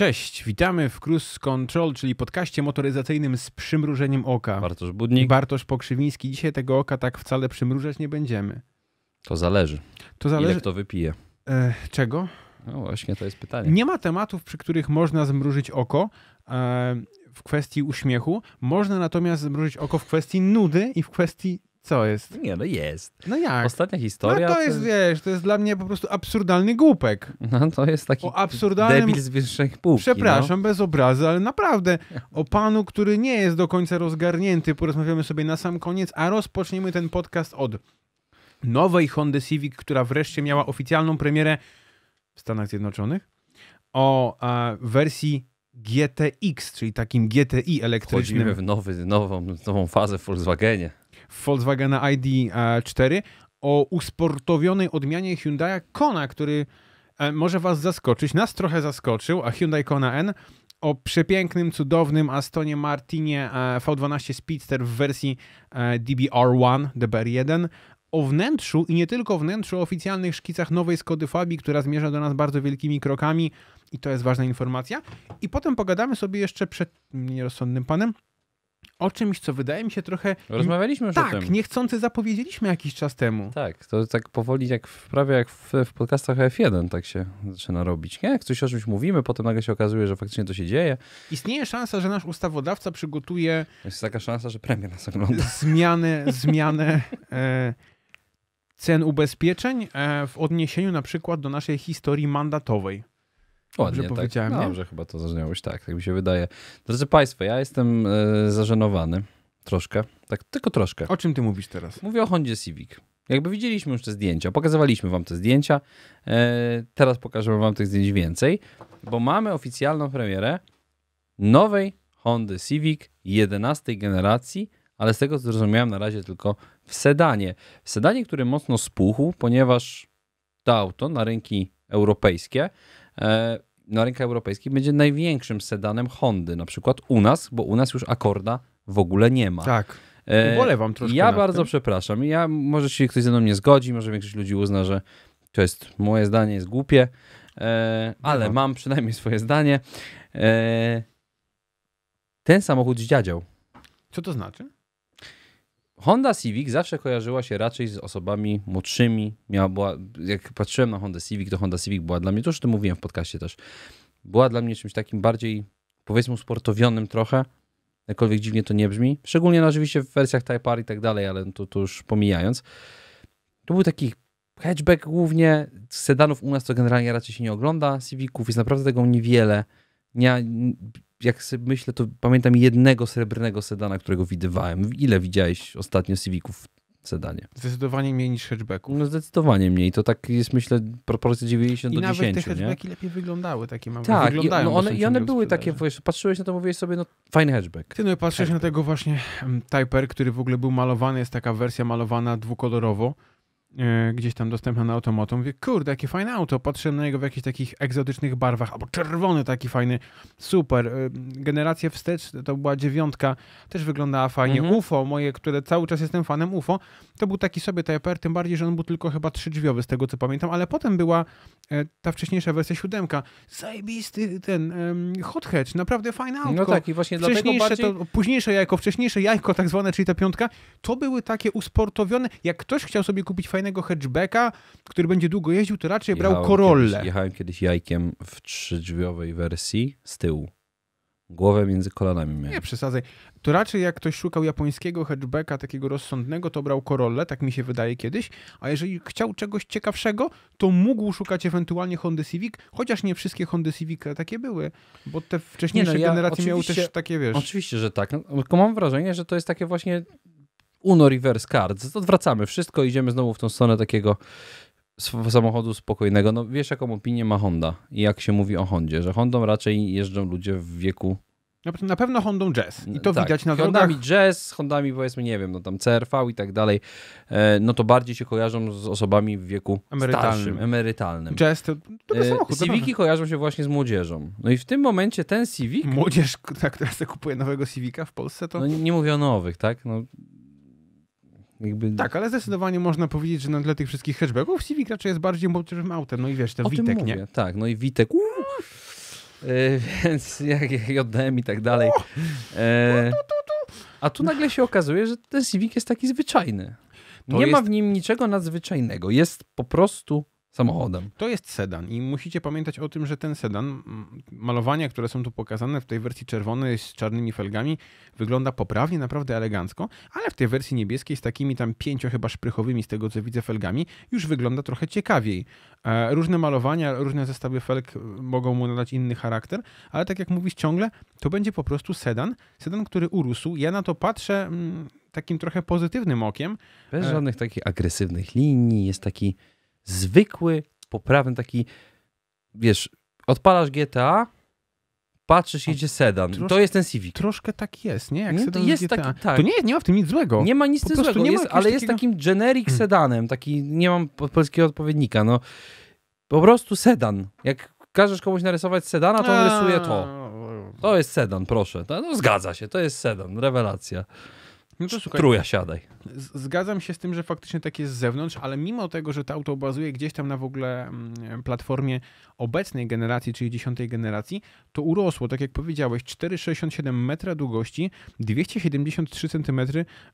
Cześć, witamy w Cruise Control, czyli podcaście motoryzacyjnym z przymrużeniem oka. Bartosz Budnik. Bartosz Pokrzywiński. Dzisiaj tego oka tak wcale przymrużać nie będziemy. To zależy. To zależy. Ile kto wypije. E, czego? No właśnie, to jest pytanie. Nie ma tematów, przy których można zmrużyć oko e, w kwestii uśmiechu. Można natomiast zmrużyć oko w kwestii nudy i w kwestii co jest? Nie, no jest. No jak? Ostatnia historia. No to jest, to... wiesz, to jest dla mnie po prostu absurdalny głupek. No to jest taki o absurdalnym... debil z wyższych półki. No. Przepraszam, no. bez obrazy, ale naprawdę o panu, który nie jest do końca rozgarnięty, porozmawiamy sobie na sam koniec, a rozpoczniemy ten podcast od nowej Hondy Civic, która wreszcie miała oficjalną premierę w Stanach Zjednoczonych, o a, wersji GTX, czyli takim GTI elektrycznym. Wchodzimy w nowy, nową, nową fazę w Volkswagenie. Volkswagena ID4 e, o usportowionej odmianie Hyundai Kona, który e, może Was zaskoczyć. Nas trochę zaskoczył, a Hyundai Kona N o przepięknym, cudownym Astonie Martinie e, V12 Speedster w wersji DBR1, DBR1, o wnętrzu i nie tylko wnętrzu, o oficjalnych szkicach nowej Skody Fabii, która zmierza do nas bardzo wielkimi krokami i to jest ważna informacja. I potem pogadamy sobie jeszcze przed nierozsądnym panem o czymś, co wydaje mi się trochę... Rozmawialiśmy już tak, o tym. Tak, niechcący zapowiedzieliśmy jakiś czas temu. Tak, to tak powoli, jak w, prawie jak w, w podcastach F1 tak się zaczyna robić. Nie? Jak coś o czymś mówimy, potem nagle się okazuje, że faktycznie to się dzieje. Istnieje szansa, że nasz ustawodawca przygotuje... Jest taka szansa, że premier nas ogląda. Zmianę, zmianę... E cen ubezpieczeń e, w odniesieniu na przykład do naszej historii mandatowej. Ładnie, tak. powiedziałem, no, Dobrze chyba to zaznałeś, tak, tak mi się wydaje. Drodzy Państwo, ja jestem e, zażenowany troszkę, tak tylko troszkę. O czym ty mówisz teraz? Mówię o Hondzie Civic. Jakby widzieliśmy już te zdjęcia, pokazywaliśmy wam te zdjęcia, e, teraz pokażemy wam tych zdjęć więcej, bo mamy oficjalną premierę nowej Hondy Civic 11 generacji, ale z tego co zrozumiałem na razie tylko w sedanie. W sedanie, który mocno spuchł, ponieważ to auto na rynki europejskie E, na rynkach europejskich będzie największym sedanem Hondy, na przykład u nas, bo u nas już Akorda w ogóle nie ma. Tak. Ubolewam e, troszkę. Ja bardzo tym. przepraszam. Ja, może się ktoś ze mną nie zgodzi, może większość ludzi uzna, że to jest moje zdanie, jest głupie, e, ale mam przynajmniej swoje zdanie. ten samochód zdziadział. Co to znaczy? Honda Civic zawsze kojarzyła się raczej z osobami młodszymi. Miała, była, jak patrzyłem na Honda Civic, to Honda Civic była dla mnie, to już o tym mówiłem w podcaście też, była dla mnie czymś takim bardziej, powiedzmy, sportowionym trochę, jakkolwiek dziwnie to nie brzmi. Szczególnie no, oczywiście w wersjach Type R i tak dalej, ale to, to już pomijając. To był taki hatchback głównie. Sedanów u nas to generalnie raczej się nie ogląda. Civiców jest naprawdę tego niewiele. Nie, jak sobie myślę, to pamiętam jednego srebrnego sedana, którego widywałem. Ile widziałeś ostatnio Civiców w sedanie? Zdecydowanie mniej niż hatchbacków. No zdecydowanie mniej. To tak jest, myślę, proporcja 90 I do 10. I nawet te hatchbacki nie? lepiej wyglądały, takie mam Tak, i, no one, i one były takie, wiesz, patrzyłeś na to, mówiłeś sobie, no fajny hatchback. Ty no patrzysz hatchback. na tego właśnie mm, Typer, który w ogóle był malowany, jest taka wersja malowana dwukolorowo E, gdzieś tam dostępna na automoto. Mówię, kurde, jakie fajne auto. Patrzyłem na niego w jakichś takich egzotycznych barwach, albo czerwony taki fajny, super. E, generacja wstecz, to była dziewiątka, też wyglądała fajnie. Mhm. UFO moje, które cały czas jestem fanem UFO, to był taki sobie Type R, tym bardziej, że on był tylko chyba trzydrzwiowy z tego, co pamiętam, ale potem była e, ta wcześniejsza wersja siódemka. Zajebisty ten um, hot hatch, naprawdę fajne auto. No tak, i właśnie dlatego bardziej... to, Późniejsze jajko, wcześniejsze jajko tak zwane, czyli ta piątka, to były takie usportowione, jak ktoś chciał sobie kupić fajne fajnego hatchbacka, który będzie długo jeździł, to raczej jechałem brał Corolle. Kiedyś, jechałem kiedyś jajkiem w trzydrzwiowej wersji z tyłu. Głowę między kolanami miałem. Nie przesadzaj. To raczej jak ktoś szukał japońskiego hatchbacka, takiego rozsądnego, to brał Corolle, tak mi się wydaje kiedyś. A jeżeli chciał czegoś ciekawszego, to mógł szukać ewentualnie Honda Civic, chociaż nie wszystkie Honda Civic e takie były, bo te wcześniejsze nie, no, ja generacje miały też takie, wiesz... Oczywiście, że tak. No, tylko mam wrażenie, że to jest takie właśnie Uno Reverse Cards. Odwracamy wszystko, idziemy znowu w tą stronę takiego samochodu spokojnego. No wiesz, jaką opinię ma Honda i jak się mówi o Hondzie, że Hondą raczej jeżdżą ludzie w wieku na pewno Hondą Jazz. I to tak. widać na drogach. Hondami Jazz, Hondami powiedzmy, nie wiem, no tam CRV i tak dalej, e, no to bardziej się kojarzą z osobami w wieku emerytalnym. starszym, emerytalnym. Jazz to, to e, samochód. Civiki kojarzą się właśnie z młodzieżą. No i w tym momencie ten Civic... Młodzież, która teraz kupuje nowego Civica w Polsce, to... No nie mówię o nowych, tak? No, jakby... Tak, ale zdecydowanie można powiedzieć, że na tle tych wszystkich hatchbacków Civic raczej jest bardziej młodzieżowym autem. No i wiesz, ten o Witek, nie? Tak, no i Witek. Uuu! Yy, więc jak, jak JDM i tak dalej. E, a tu nagle się okazuje, że ten Civic jest taki zwyczajny. To nie jest... ma w nim niczego nadzwyczajnego. Jest po prostu samochodem. To jest sedan i musicie pamiętać o tym, że ten sedan, malowania, które są tu pokazane w tej wersji czerwonej z czarnymi felgami, wygląda poprawnie, naprawdę elegancko, ale w tej wersji niebieskiej z takimi tam pięcio chyba szprychowymi z tego co widzę felgami, już wygląda trochę ciekawiej. E, różne malowania, różne zestawy felg e, mogą mu nadać inny charakter, ale tak jak mówisz ciągle, to będzie po prostu sedan, sedan, który urósł. Ja na to patrzę takim trochę pozytywnym okiem. Bez e, żadnych takich agresywnych linii, jest taki zwykły, poprawny, taki, wiesz, odpalasz GTA, patrzysz, jedzie sedan. Trosz, to jest ten Civic. Troszkę tak jest, nie? Jak sedan jest GTA. Taki, tak. To nie, nie ma w tym nic złego. Nie ma nic złego, nie ma jest, ale takiego... jest takim generic hmm. sedanem, taki, nie mam polskiego odpowiednika, no. Po prostu sedan. Jak każesz komuś narysować sedana, to on rysuje to. To jest sedan, proszę. To, no, zgadza się, to jest sedan, rewelacja. No to słuchaj, Truja, siadaj. Zgadzam się z tym, że faktycznie tak jest z zewnątrz, ale mimo tego, że to auto bazuje gdzieś tam na w ogóle mm, platformie obecnej generacji, czyli dziesiątej generacji, to urosło, tak jak powiedziałeś, 4,67 metra długości, 273 cm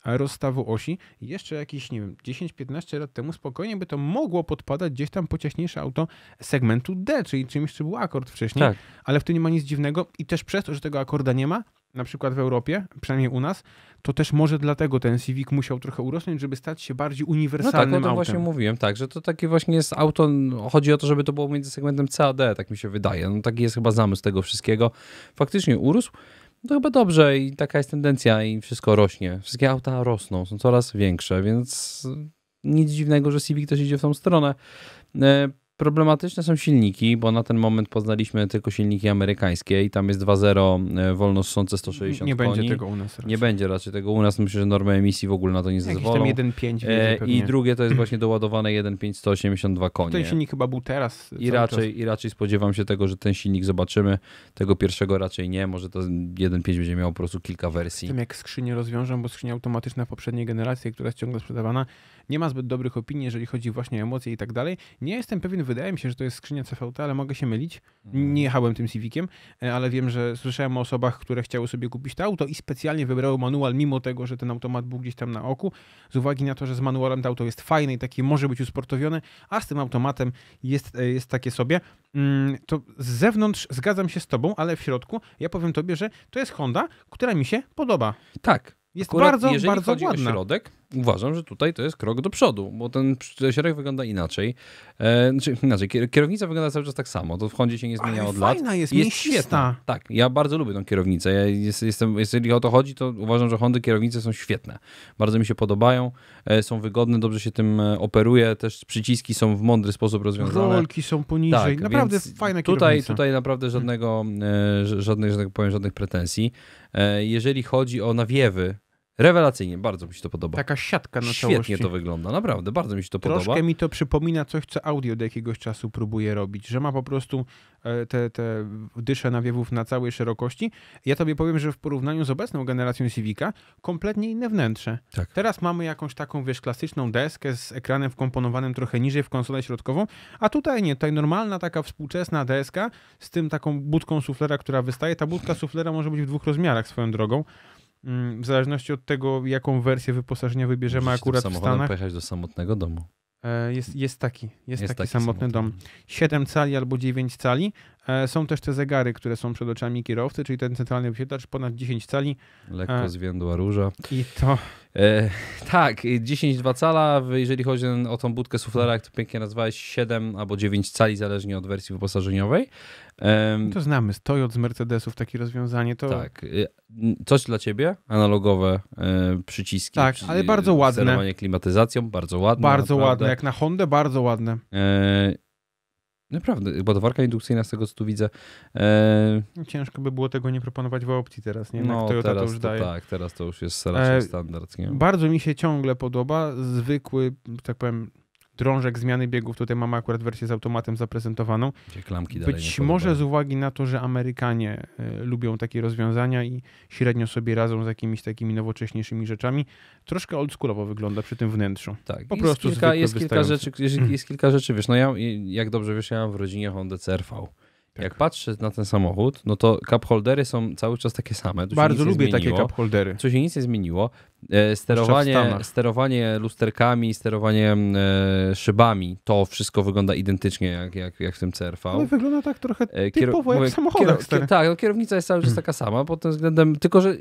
rozstawu osi. Jeszcze jakieś, nie wiem, 10-15 lat temu spokojnie by to mogło podpadać gdzieś tam po ciaśniejsze auto segmentu D, czyli czymś, czym był akord wcześniej, tak. ale w tym nie ma nic dziwnego i też przez to, że tego akorda nie ma, na przykład w Europie, przynajmniej u nas, to też może dlatego ten Civic musiał trochę urosnąć, żeby stać się bardziej uniwersalnym No tak, o właśnie mówiłem, tak, że to takie właśnie jest auto, chodzi o to, żeby to było między segmentem C a D, tak mi się wydaje. No taki jest chyba zamysł tego wszystkiego. Faktycznie urósł, to chyba dobrze i taka jest tendencja i wszystko rośnie. Wszystkie auta rosną, są coraz większe, więc nic dziwnego, że Civic też idzie w tą stronę. E, Problematyczne są silniki, bo na ten moment poznaliśmy tylko silniki amerykańskie i tam jest 2.0 wolno ssące 160 Nie koni. będzie tego u nas. Raczej. Nie będzie raczej tego u nas. Myślę, że normy emisji w ogóle na to nie zezwolą. Jakiś tam 1.5 e, I drugie to jest właśnie doładowane 1.5 182 konie. Ten silnik chyba był teraz. E, I raczej, I raczej spodziewam się tego, że ten silnik zobaczymy. Tego pierwszego raczej nie. Może to 1.5 będzie miał po prostu kilka wersji. Z tym jak skrzynię rozwiążą, bo skrzynia automatyczna poprzedniej generacji, która jest ciągle sprzedawana, nie ma zbyt dobrych opinii, jeżeli chodzi właśnie o emocje i tak dalej. Nie jestem pewien, wydaje mi się, że to jest skrzynia CVT, ale mogę się mylić. Mhm. Nie jechałem tym Civiciem, e, ale wiem, że słyszałem o osobach, które chciały sobie kupić to auto i specjalnie wybrały manual, mimo tego, że ten automat był gdzieś tam na oku, z uwagi na to, że z manualem to auto jest fajne i takie może być usportowione, a z tym automatem jest, e, jest takie sobie. Mm, to z zewnątrz zgadzam się z tobą, ale w środku ja powiem tobie, że to jest Honda, która mi się podoba. Tak. Jest bardzo, bardzo ładna. O środek, uważam, że tutaj to jest krok do przodu, bo ten szereg wygląda inaczej. E, znaczy, inaczej, kierownica wygląda cały czas tak samo, to w Hondzie się nie zmienia Ale od fajna lat. fajna jest, jest świetna. Tak, ja bardzo lubię tą kierownicę. Ja jest, jestem, jeżeli o to chodzi, to uważam, że Hondy kierownice są świetne. Bardzo mi się podobają, e, są wygodne, dobrze się tym e, operuje, też przyciski są w mądry sposób rozwiązane. Rolki są poniżej, tak, naprawdę fajna tutaj, kierownica. Tutaj naprawdę żadnego, e, żadnych, tak powiem, żadnych pretensji. E, jeżeli chodzi o nawiewy, Rewelacyjnie, bardzo mi się to podoba. Taka siatka na Świetnie całości. to wygląda, naprawdę, bardzo mi się to Troszkę podoba. Troszkę mi to przypomina coś, co audio od jakiegoś czasu próbuje robić, że ma po prostu e, te, te dysze nawiewów na całej szerokości. Ja tobie powiem, że w porównaniu z obecną generacją Civica kompletnie inne wnętrze. Tak. Teraz mamy jakąś taką, wiesz, klasyczną deskę z ekranem wkomponowanym trochę niżej w konsolę środkową, a tutaj nie, tutaj normalna taka współczesna deska z tym taką budką suflera, która wystaje. Ta budka suflera może być w dwóch rozmiarach swoją drogą Mm, w zależności od tego, jaką wersję wyposażenia wybierzemy Musisz akurat w Stanach. pojechać do samotnego domu. E, jest, jest taki, jest, jest taki, taki samotny, samotny dom. 7 cali albo 9 cali, E, są też te zegary, które są przed oczami kierowcy, czyli ten centralny wyświetlacz ponad 10 cali. Lekko e, zwiędła róża. I to. E, tak, 10-2 cala, jeżeli chodzi o tą budkę suflera, jak to pięknie nazwałeś, 7 albo 9 cali, zależnie od wersji wyposażeniowej. E, to znamy, stojąc z Mercedesów takie rozwiązanie to... Tak, y, coś dla ciebie, analogowe e, przyciski. Tak, ale bardzo ładne. Sterowanie klimatyzacją, bardzo ładne. Bardzo naprawdę. ładne, jak na Hondę, bardzo ładne. E, Naprawdę, ładowarka indukcyjna z tego co tu widzę. E... Ciężko by było tego nie proponować w opcji teraz, nie? No, Toyota teraz to już daje. tak, teraz to już jest raczej e... standard. Nie? Bardzo mi się ciągle podoba zwykły, tak powiem, drążek zmiany biegów. Tutaj mamy akurat wersję z automatem zaprezentowaną. Być może z uwagi na to, że Amerykanie e, lubią takie rozwiązania i średnio sobie radzą z jakimiś takimi nowocześniejszymi rzeczami, troszkę oldschoolowo wygląda przy tym wnętrzu. Tak, po prostu kilka, jest kilka rzeczy, mhm. jest kilka rzeczy, wiesz, no ja jak dobrze wiesz, ja mam w rodzinie Honda CRV. Tak. Jak patrzę na ten samochód, no to cup holdery są cały czas takie same. Bardzo lubię zmieniło, takie cup holdery. Co się nic nie zmieniło. E, sterowanie, sterowanie lusterkami, sterowanie mm, e, szybami, to wszystko wygląda identycznie jak, jak, jak w tym CRV. Ale no wygląda tak trochę e, typowo Kier... jak w samochodach. Kier... Tak, no, kierownica jest cały czas hmm. taka sama pod tym względem, tylko że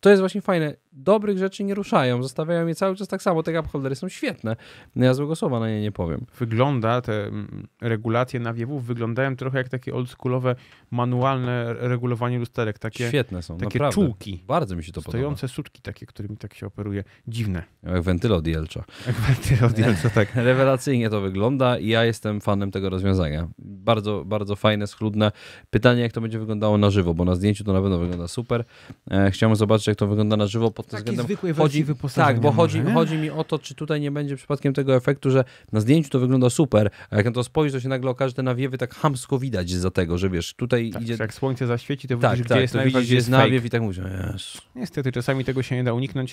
to jest właśnie fajne. Dobrych rzeczy nie ruszają, zostawiają je cały czas tak samo. Te upholdery są świetne. No ja złego słowa na nie nie powiem. Wygląda, te mm, regulacje nawiewów wyglądają trochę jak takie oldschoolowe, manualne regulowanie lusterek. Takie, świetne są, takie naprawdę. czułki. Bardzo mi się to stojące podoba. Stojące sutki takie, którymi tak tak się operuje. Dziwne. Jak wentylodielcza. Jak wentylodielcza, tak. Rewelacyjnie to wygląda i ja jestem fanem tego rozwiązania. Bardzo, bardzo fajne, schludne. Pytanie, jak to będzie wyglądało na żywo, bo na zdjęciu to na pewno wygląda super. E, Chciałem zobaczyć, jak to wygląda na żywo pod tym względem. zwykłej chodzi, Tak, bo chodzi, chodzi mi o to, czy tutaj nie będzie przypadkiem tego efektu, że na zdjęciu to wygląda super, a jak na to spojrzysz, to się nagle okaże, że te nawiewy tak hamsko widać za tego, że wiesz, tutaj tak, idzie... Jak słońce zaświeci, to tak, widzisz, tak, gdzie jest, to widzisz, gdzie jest nawiew i tak mówisz, Niestety, czasami tego się nie da uniknąć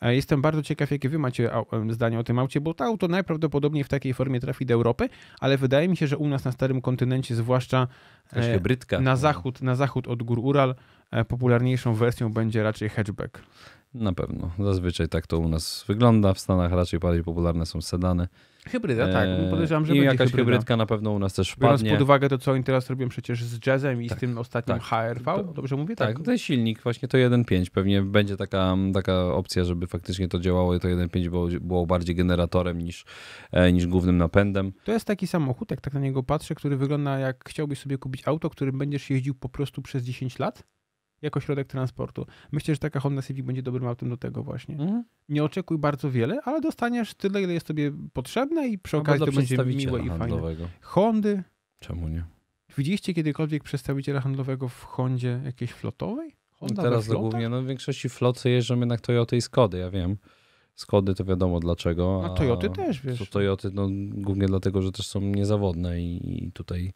E, jestem bardzo ciekaw, jakie wy macie zdanie o tym aucie, bo to auto najprawdopodobniej w takiej formie trafi do Europy, ale wydaje mi się, że u nas na starym kontynencie, zwłaszcza hybrydka, e, na, zachód, na zachód od gór Ural, e, popularniejszą wersją będzie raczej hatchback. Na pewno. Zazwyczaj tak to u nas wygląda. W Stanach raczej bardziej popularne są sedany. Hybryda, tak. E, Podejrzewam, że I będzie jakaś hybryda. hybrydka na pewno u nas też wpadnie. Biorąc pod uwagę to, co oni teraz robią przecież z jazzem i tak, z tym ostatnim tak. HRV, to, dobrze mówię? Tak, tak, ten silnik właśnie to 1.5. Pewnie będzie taka, taka opcja, żeby faktycznie to działało i to 1.5 było, było bardziej generatorem niż, e, niż głównym napędem. To jest taki samochód, jak tak na niego patrzę, który wygląda jak chciałbyś sobie kupić auto, którym będziesz jeździł po prostu przez 10 lat jako środek transportu. Myślę, że taka Honda Civic będzie dobrym autem do tego właśnie. Mhm. Nie oczekuj bardzo wiele, ale dostaniesz tyle, ile jest tobie potrzebne i przy no, okazji to będzie miłe i handlowego. fajne. Hondy. Czemu nie? Widzieliście kiedykolwiek przedstawiciela handlowego w Hondzie jakiejś flotowej? Honda no, teraz głównie, no w większości floty jeżdżą jednak Toyota i Skody, ja wiem. Skody to wiadomo dlaczego. No, a no, Toyoty też, wiesz. To Toyoty no, głównie dlatego, że też są niezawodne i, i tutaj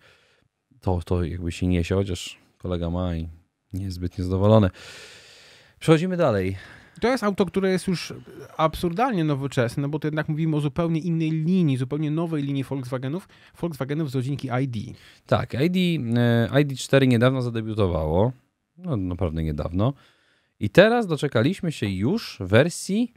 to, to jakby się niesie, chociaż kolega ma i nie jest zadowolony. Przechodzimy dalej. To jest auto, które jest już absurdalnie nowoczesne, no bo to jednak mówimy o zupełnie innej linii, zupełnie nowej linii Volkswagenów, Volkswagenów z rodzinki ID. Tak, ID, e, ID4 niedawno zadebiutowało, no naprawdę niedawno. I teraz doczekaliśmy się już wersji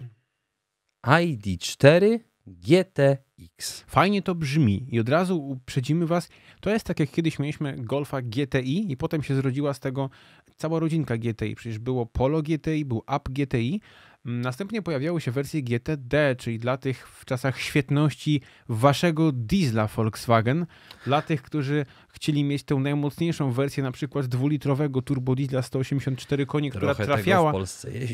ID4 GTX. Fajnie to brzmi i od razu uprzedzimy Was, to jest tak jak kiedyś mieliśmy Golfa GTI i potem się zrodziła z tego cała rodzinka GTI. Przecież było Polo GTI, był App GTI. Mm, następnie pojawiały się wersje GTD, czyli dla tych w czasach świetności waszego diesla Volkswagen, dla tych, którzy chcieli mieć tę najmocniejszą wersję, na przykład dwulitrowego turbodiesla 184 koni, która trafiała,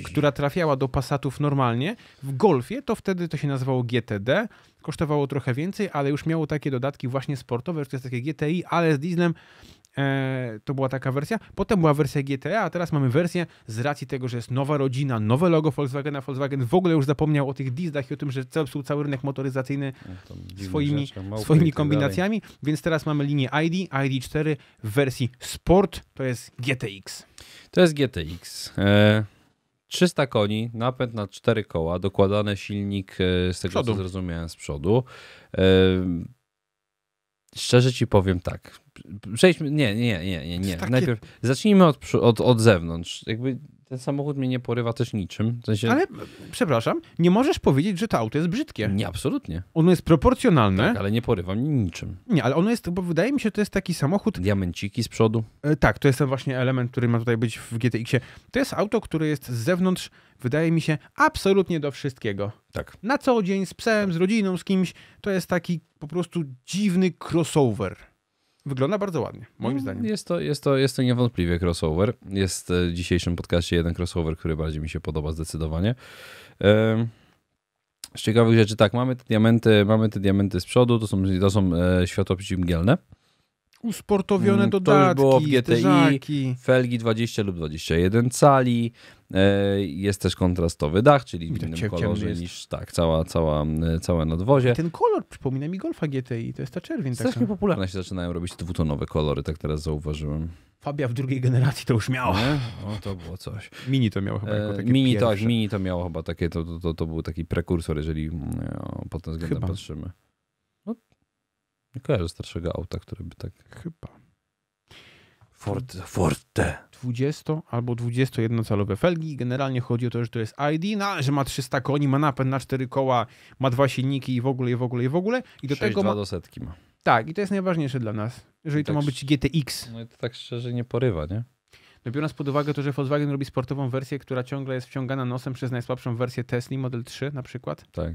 która trafiała do Passatów normalnie. W Golfie to wtedy to się nazywało GTD, kosztowało trochę więcej, ale już miało takie dodatki właśnie sportowe, to jest takie GTI, ale z dieslem E, to była taka wersja. Potem była wersja GTA, a teraz mamy wersję z racji tego, że jest nowa rodzina, nowe logo Volkswagena. Volkswagen w ogóle już zapomniał o tych dizdach i o tym, że zepsuł cały rynek motoryzacyjny no swoimi, tak swoimi kombinacjami. Dalej. Więc teraz mamy linię ID, ID4 w wersji Sport, to jest GTX. To jest GTX. E, 300 koni, napęd na 4 koła, dokładany silnik e, z tego co zrozumiałem z przodu. E, szczerze ci powiem tak, przejdźmy, nie, nie, nie, nie, nie. Takie... Najpierw zacznijmy od, od, od zewnątrz. Jakby ten samochód mnie nie porywa też niczym. W sensie... Ale, przepraszam, nie możesz powiedzieć, że to auto jest brzydkie. Nie, absolutnie. Ono jest proporcjonalne. Tak, ale nie porywa mnie niczym. Nie, ale ono jest, bo wydaje mi się, że to jest taki samochód... Diamenciki z przodu. E, tak, to jest ten właśnie element, który ma tutaj być w GTX-ie. To jest auto, które jest z zewnątrz, wydaje mi się, absolutnie do wszystkiego. Tak. Na co dzień, z psem, z rodziną, z kimś. To jest taki po prostu dziwny crossover. Wygląda bardzo ładnie, moim no, zdaniem. Jest to, jest, to, jest to niewątpliwie crossover. Jest e, w dzisiejszym podcaście jeden crossover, który bardziej mi się podoba zdecydowanie. Z ciekawych rzeczy, tak, mamy te diamenty, mamy te diamenty z przodu, to są, to są e, światło przeciwmgielne. Usportowione dodatki, mm, to już było GTI, felgi 20 lub 21 cali, E, jest też kontrastowy dach, czyli w innym kolorze niż tak, cała, cała, e, całe nadwozie. Ten kolor przypomina mi Golfa GTI, to jest ta czerwień. Tak Strasznie tak popularne się zaczynają robić dwutonowe kolory, tak teraz zauważyłem. Fabia w drugiej generacji to już miała. O, to było coś. Mini to miało chyba e, jako takie Mini to tak, Mini to miało chyba takie, to, to, to, to był taki prekursor, jeżeli no, pod tym względem chyba. patrzymy. No, nie kojarzę starszego auta, które by tak... Chyba. Ford. Forte. 20 albo 21-calowe felgi. Generalnie chodzi o to, że to jest ID, no, że ma 300 koni, ma napęd na 4 koła, ma dwa silniki i w ogóle, i w ogóle, i w ogóle. I do 6, tego ma... do setki ma. Tak, i to jest najważniejsze dla nas, jeżeli to ma tak być GTX. No i to tak szczerze nie porywa, nie? No biorąc pod uwagę to, że Volkswagen robi sportową wersję, która ciągle jest wciągana nosem przez najsłabszą wersję Tesla Model 3 na przykład. Tak.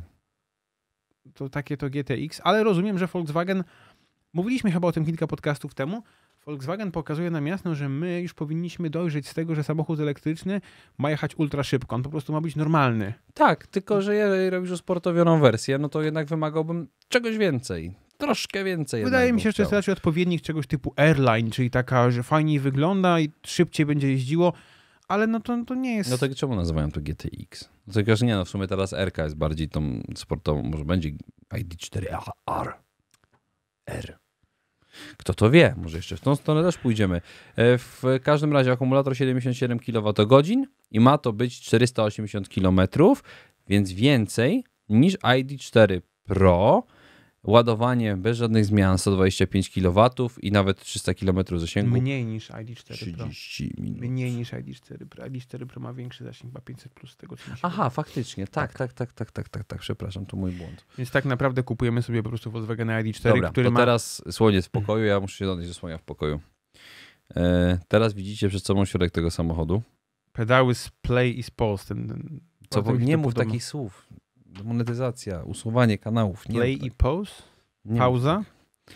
To takie to GTX, ale rozumiem, że Volkswagen, mówiliśmy chyba o tym kilka podcastów temu, Volkswagen pokazuje nam jasno, że my już powinniśmy dojrzeć z tego, że samochód elektryczny ma jechać ultra szybko. On po prostu ma być normalny. Tak, tylko że jeżeli robisz usportowioną wersję, no to jednak wymagałbym czegoś więcej. Troszkę więcej. Wydaje mi się, że straci odpowiednik czegoś typu airline, czyli taka, że fajniej wygląda i szybciej będzie jeździło, ale no to, to nie jest. No tak, czemu nazywają to GTX? No to chociaż nie, no w sumie teraz RK jest bardziej tą sportową, może będzie ID4R. R. Kto to wie? Może jeszcze w tą stronę też pójdziemy. E, w każdym razie akumulator 77 kWh i ma to być 480 km, więc więcej niż ID4 Pro, ładowanie bez żadnych zmian 125 kW i nawet 300 km zasięgu. Mniej niż ID4 Pro. 30 minut. Mniej niż ID4 Pro. ID4 Pro ma większy zasięg, ma 500 plus z tego co Aha, faktycznie. Tak, tak, tak, tak, tak, tak, tak, tak, Przepraszam, to mój błąd. Więc tak naprawdę kupujemy sobie po prostu Volkswagen ID4, Dobra, który to ma... teraz słonie w pokoju, ja muszę się dodać, do słonia w pokoju. E, teraz widzicie przed sobą środek tego samochodu. Pedały z play i z pause. Ten, ten... Co, nie mów takich słów. Monetyzacja, usuwanie kanałów. Nie Play tak. i pause? Nie Pauza? Tak.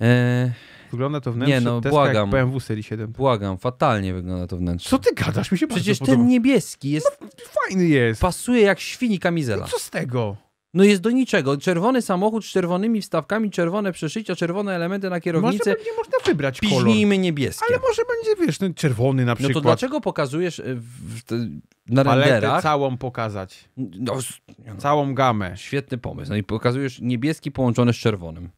E, wygląda to wnętrze nie, no, błagam, jak BMW Serii 7. Tak. Błagam, fatalnie wygląda to wnętrze. Co ty gadasz? Mi się Przecież ten podoba. niebieski jest... No, fajny jest. Pasuje jak świni kamizela. No co z tego? no jest do niczego. Czerwony samochód z czerwonymi wstawkami, czerwone przeszycia, czerwone elementy na kierownicy. Może nie można wybrać kolor. Piźnijmy niebieskie. Ale może będzie, wiesz, ten no, czerwony na przykład. No to dlaczego pokazujesz e, w, w, na Paletę całą pokazać. No, no, całą gamę. Świetny pomysł. No i pokazujesz niebieski połączony z czerwonym.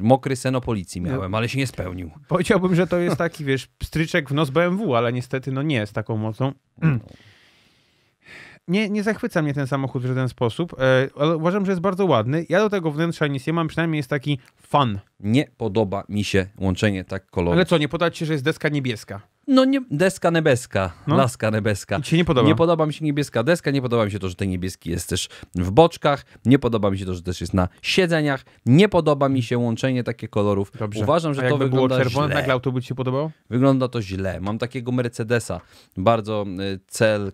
Mokry sen o policji miałem, no. ale się nie spełnił. Powiedziałbym, że to jest taki, wiesz, stryczek w nos BMW, ale niestety no nie jest taką mocą. No nie, nie zachwyca mnie ten samochód w żaden sposób, e, ale uważam, że jest bardzo ładny. Ja do tego wnętrza nic nie mam, przynajmniej jest taki fan. Nie podoba mi się łączenie tak kolorów. Ale co, nie podać się, że jest deska niebieska? No nie, deska niebieska, no. laska niebieska. I ci nie podoba? Nie podoba mi się niebieska deska, nie podoba mi się to, że ten niebieski jest też w boczkach, nie podoba mi się to, że też jest na siedzeniach, nie podoba mi się łączenie takie kolorów. Dobrze. Uważam, że A to jakby wygląda było czerwone, źle. nagle auto by ci się podobało? Wygląda to źle. Mam takiego Mercedesa, bardzo e, cel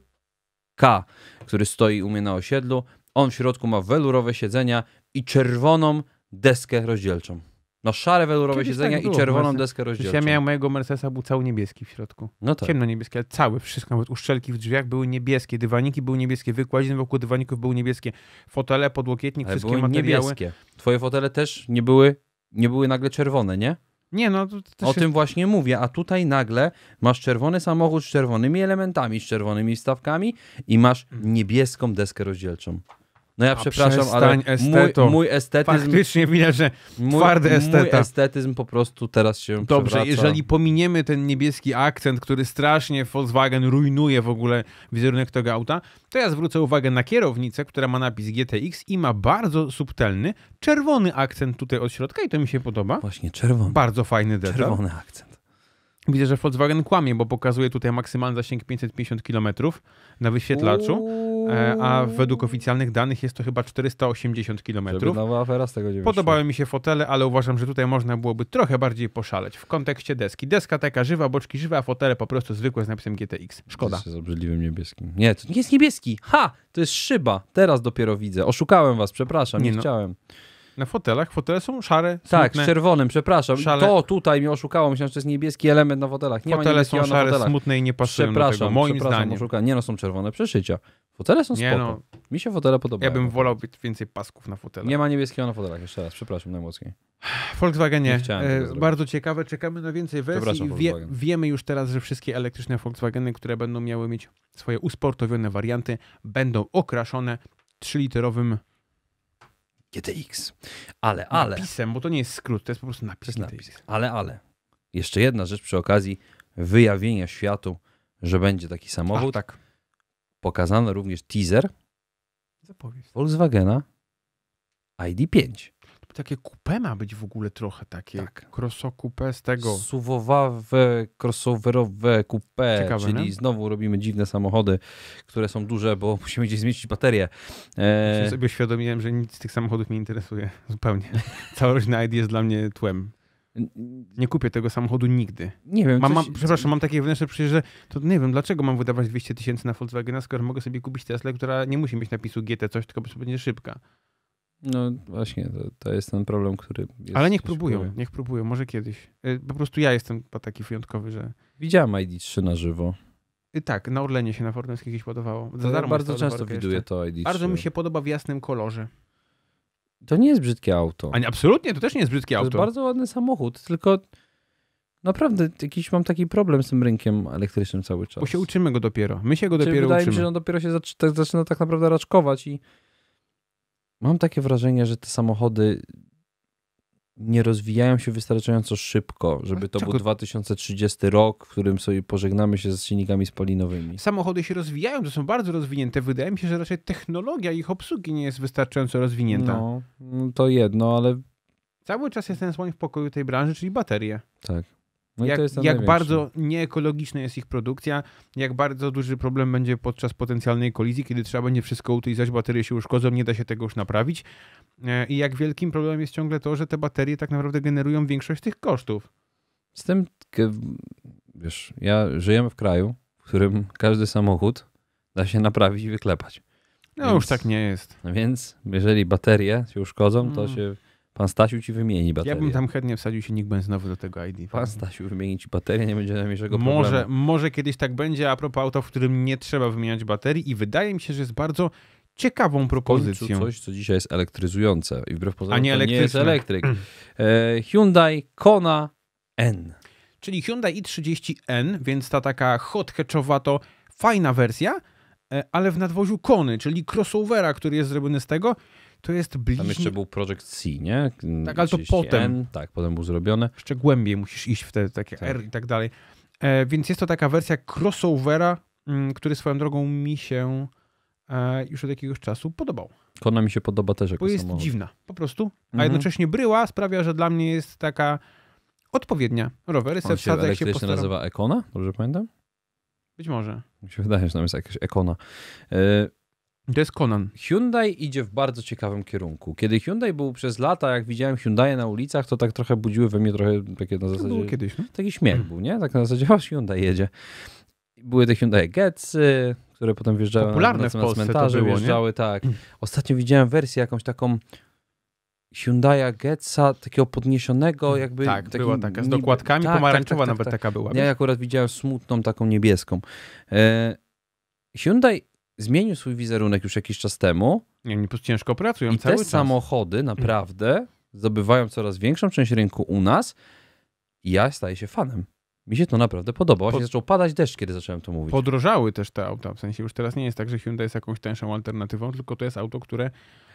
K, który stoi u mnie na osiedlu. On w środku ma welurowe siedzenia i czerwoną deskę rozdzielczą. No szare welurowe Kiedyś siedzenia tak i czerwoną deskę rozdzielczą. Ja miałem mojego Mercedesa, był cały niebieski w środku. No tak. Ciemno niebieski, ale cały, wszystko, nawet uszczelki w drzwiach były niebieskie, dywaniki były niebieskie, wykładziny wokół dywaników były niebieskie, fotele, podłokietnik, ale wszystkie były materiały. niebieskie. Twoje fotele też nie były, nie były nagle czerwone, nie? Nie, no to, to O tym właśnie mówię, a tutaj nagle masz czerwony samochód z czerwonymi elementami, z czerwonymi wstawkami i masz mhm. niebieską deskę rozdzielczą. No ja A przepraszam, ale mój, mój estetyzm... Faktycznie widać, że twardy esteta. Mój estetyzm po prostu teraz się Dobrze, przewraca. jeżeli pominiemy ten niebieski akcent, który strasznie Volkswagen rujnuje w ogóle wizerunek tego auta, to ja zwrócę uwagę na kierownicę, która ma napis GTX i ma bardzo subtelny, czerwony akcent tutaj od środka i to mi się podoba. Właśnie, czerwony. Bardzo fajny detal. Czerwony akcent. Widzę, że Volkswagen kłamie, bo pokazuje tutaj maksymalny zasięg 550 km na wyświetlaczu. E, a według oficjalnych danych jest to chyba 480 km. nowa afera z tego nie Podobały mi się fotele, ale uważam, że tutaj można byłoby trochę bardziej poszaleć w kontekście deski. Deska taka żywa, boczki żywe, a fotele po prostu zwykłe z napisem GTX. Szkoda. To jest obrzydliwym niebieskim. Nie, to nie jest niebieski. Ha! To jest szyba. Teraz dopiero widzę. Oszukałem was, przepraszam, nie, nie no. chciałem. Na fotelach? Fotele są szare. Tak, z czerwonym, przepraszam. Szale... To tutaj mnie oszukało, myślałem, że to jest niebieski element na fotelach. Nie Fotele są szare, fotelach. smutne i nie pasują przepraszam, do tego, moim przepraszam, zdaniem. Oszuka... Nie no, są czerwone przeszycia. Fotele są nie, spoko. No. Mi się fotele podobają. Ja bym wolał być więcej pasków na fotelach. Nie ma niebieskiego na fotelach, jeszcze raz, przepraszam najmocniej. Volkswagenie, e, bardzo ciekawe, czekamy na więcej wersji. Wie, wiemy już teraz, że wszystkie elektryczne Volkswageny, które będą miały mieć swoje usportowione warianty, będą okraszone trzyliterowym GTX. Ale, ale. Napisem, bo to nie jest skrót, to jest po prostu napis. napis. Ale, ale. Jeszcze jedna rzecz przy okazji wyjawienia światu, że będzie taki samochód. Ach, tak. Pokazano również teaser Zapowiedź. Volkswagena ID5 takie coupé ma być w ogóle trochę takie. Tak. Crosso coupé z tego. Suwowawe, crossoverowe coupé, Ciekawe, czyli nie? znowu robimy dziwne samochody, które są duże, bo musimy gdzieś zmieścić baterię. E... Ja sobie uświadomiłem, że nic z tych samochodów mnie interesuje zupełnie. Cała rodzina ID jest dla mnie tłem. Nie kupię tego samochodu nigdy. Nie wiem. Mam, coś... mam, przepraszam, mam takie wewnętrzne przecież, że to nie wiem, dlaczego mam wydawać 200 tysięcy na Volkswagena, skoro mogę sobie kupić Tesla, która nie musi mieć napisu GT coś, tylko będzie szybka. No właśnie, to, to jest ten problem, który. Ale niech próbują, niech próbują, może kiedyś. Y, po prostu ja jestem taki wyjątkowy, że. Widziałem ID3 na żywo. Y, tak, na Orlenie się na Fortnite kiedyś podobało. Za darmo bardzo często widuję to ID3. Bardzo mi się podoba w jasnym kolorze. To nie jest brzydkie auto. Ani absolutnie, to też nie jest brzydkie to auto. To jest bardzo ładny samochód, tylko naprawdę jakiś mam taki problem z tym rynkiem elektrycznym cały czas. Bo się uczymy go dopiero. My się go Czyli dopiero wydaje uczymy. Wydaje mi się, że on dopiero się tak zaczyna tak naprawdę raczkować i Mam takie wrażenie, że te samochody nie rozwijają się wystarczająco szybko, żeby to Czego? był 2030 rok, w którym sobie pożegnamy się z silnikami spalinowymi. Samochody się rozwijają, to są bardzo rozwinięte. Wydaje mi się, że raczej technologia ich obsługi nie jest wystarczająco rozwinięta. No, to jedno, ale. Cały czas jest ten słoń w pokoju tej branży, czyli baterie. Tak. No jak, jak bardzo nieekologiczna jest ich produkcja, jak bardzo duży problem będzie podczas potencjalnej kolizji, kiedy trzeba będzie wszystko utylizować, baterie się uszkodzą, nie da się tego już naprawić. E, I jak wielkim problemem jest ciągle to, że te baterie tak naprawdę generują większość tych kosztów. Z tym, wiesz, ja żyjemy w kraju, w którym każdy samochód da się naprawić i wyklepać. No więc, już tak nie jest. Więc jeżeli baterie się uszkodzą, to mm. się Pan Stasiu ci wymieni baterię. Ja bym tam chętnie wsadził silnik znowu do tego ID. Pan Stasiu wymieni ci baterię, nie będzie najmniejszego problemu. Może, może kiedyś tak będzie, a propos auta, w którym nie trzeba wymieniać baterii i wydaje mi się, że jest bardzo ciekawą propozycją. coś, co dzisiaj jest elektryzujące i wbrew pozorom nie, nie jest elektryk. E, Hyundai Kona N. Czyli Hyundai i30N, więc ta taka hot hatchowa, to fajna wersja, e, ale w nadwoziu Kony, czyli crossovera, który jest zrobiony z tego to jest bliźni... Tam jeszcze był Project C, nie? Tak, ale to potem. N, tak, potem był zrobione. Jeszcze głębiej musisz iść w te takie tak. R i tak dalej. E, więc jest to taka wersja crossovera, m, mm, który swoją drogą mi się e, już od jakiegoś czasu podobał. Kona mi się podoba też jako Bo jest samochód. dziwna, po prostu. A mhm. jednocześnie bryła sprawia, że dla mnie jest taka odpowiednia. Rowery se wsadza, się nazywa Ekona, dobrze pamiętam? Być może. Mi się wydaje, że tam jest jakaś Ekona. E, to jest Conan. Hyundai idzie w bardzo ciekawym kierunku. Kiedy Hyundai był przez lata, jak widziałem Hyundai na ulicach, to tak trochę budziły we mnie trochę takie na zasadzie... było kiedyś, nie? No. Taki śmiech mm. był, nie? Tak na zasadzie, o, Hyundai jedzie. Były te Hyundai Getsy, które potem wjeżdżały Popularne na, na, na cmentarze, było, wjeżdżały, nie? tak. Mm. Ostatnio widziałem wersję jakąś taką Hyundai Getsa, takiego podniesionego mm. jakby... Tak, takim, była taka, z dokładkami, tak, tak, pomarańczowa tak, tak, nawet tak. taka była. Ja akurat widziałem smutną, taką niebieską. E, Hyundai zmienił swój wizerunek już jakiś czas temu. Nie, nie ciężko pracują i cały te czas. samochody naprawdę mhm. zdobywają coraz większą część rynku u nas i ja staję się fanem. Mi się to naprawdę podoba. Właśnie Pod... zaczął padać deszcz, kiedy zacząłem to mówić. Podrożały też te auta. W sensie już teraz nie jest tak, że Hyundai jest jakąś tańszą alternatywą, tylko to jest auto, które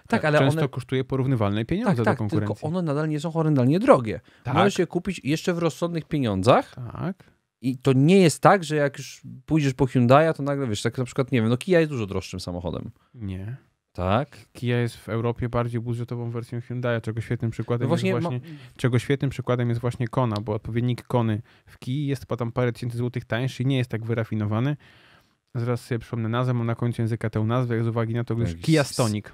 tak, e, ale często one... kosztuje porównywalne pieniądze tak, tak, do konkurencji. tylko one nadal nie są horrendalnie drogie. Tak. Możesz je kupić jeszcze w rozsądnych pieniądzach. Tak. I to nie jest tak, że jak już pójdziesz po Hyundai'a, to nagle wiesz, tak na przykład, nie wiem, no Kia jest dużo droższym samochodem. Nie. Tak. Kia jest w Europie bardziej budżetową wersją Hyundai'a, czego świetnym przykładem, no właśnie jest, właśnie, ma... czego świetnym przykładem jest właśnie Kona, bo odpowiednik Kony w Kii jest po tam parę tysięcy złotych tańszy i nie jest tak wyrafinowany. Zaraz sobie przypomnę nazwę, mam na końcu języka tę nazwę z uwagi na to, wiesz, Kia Stonic.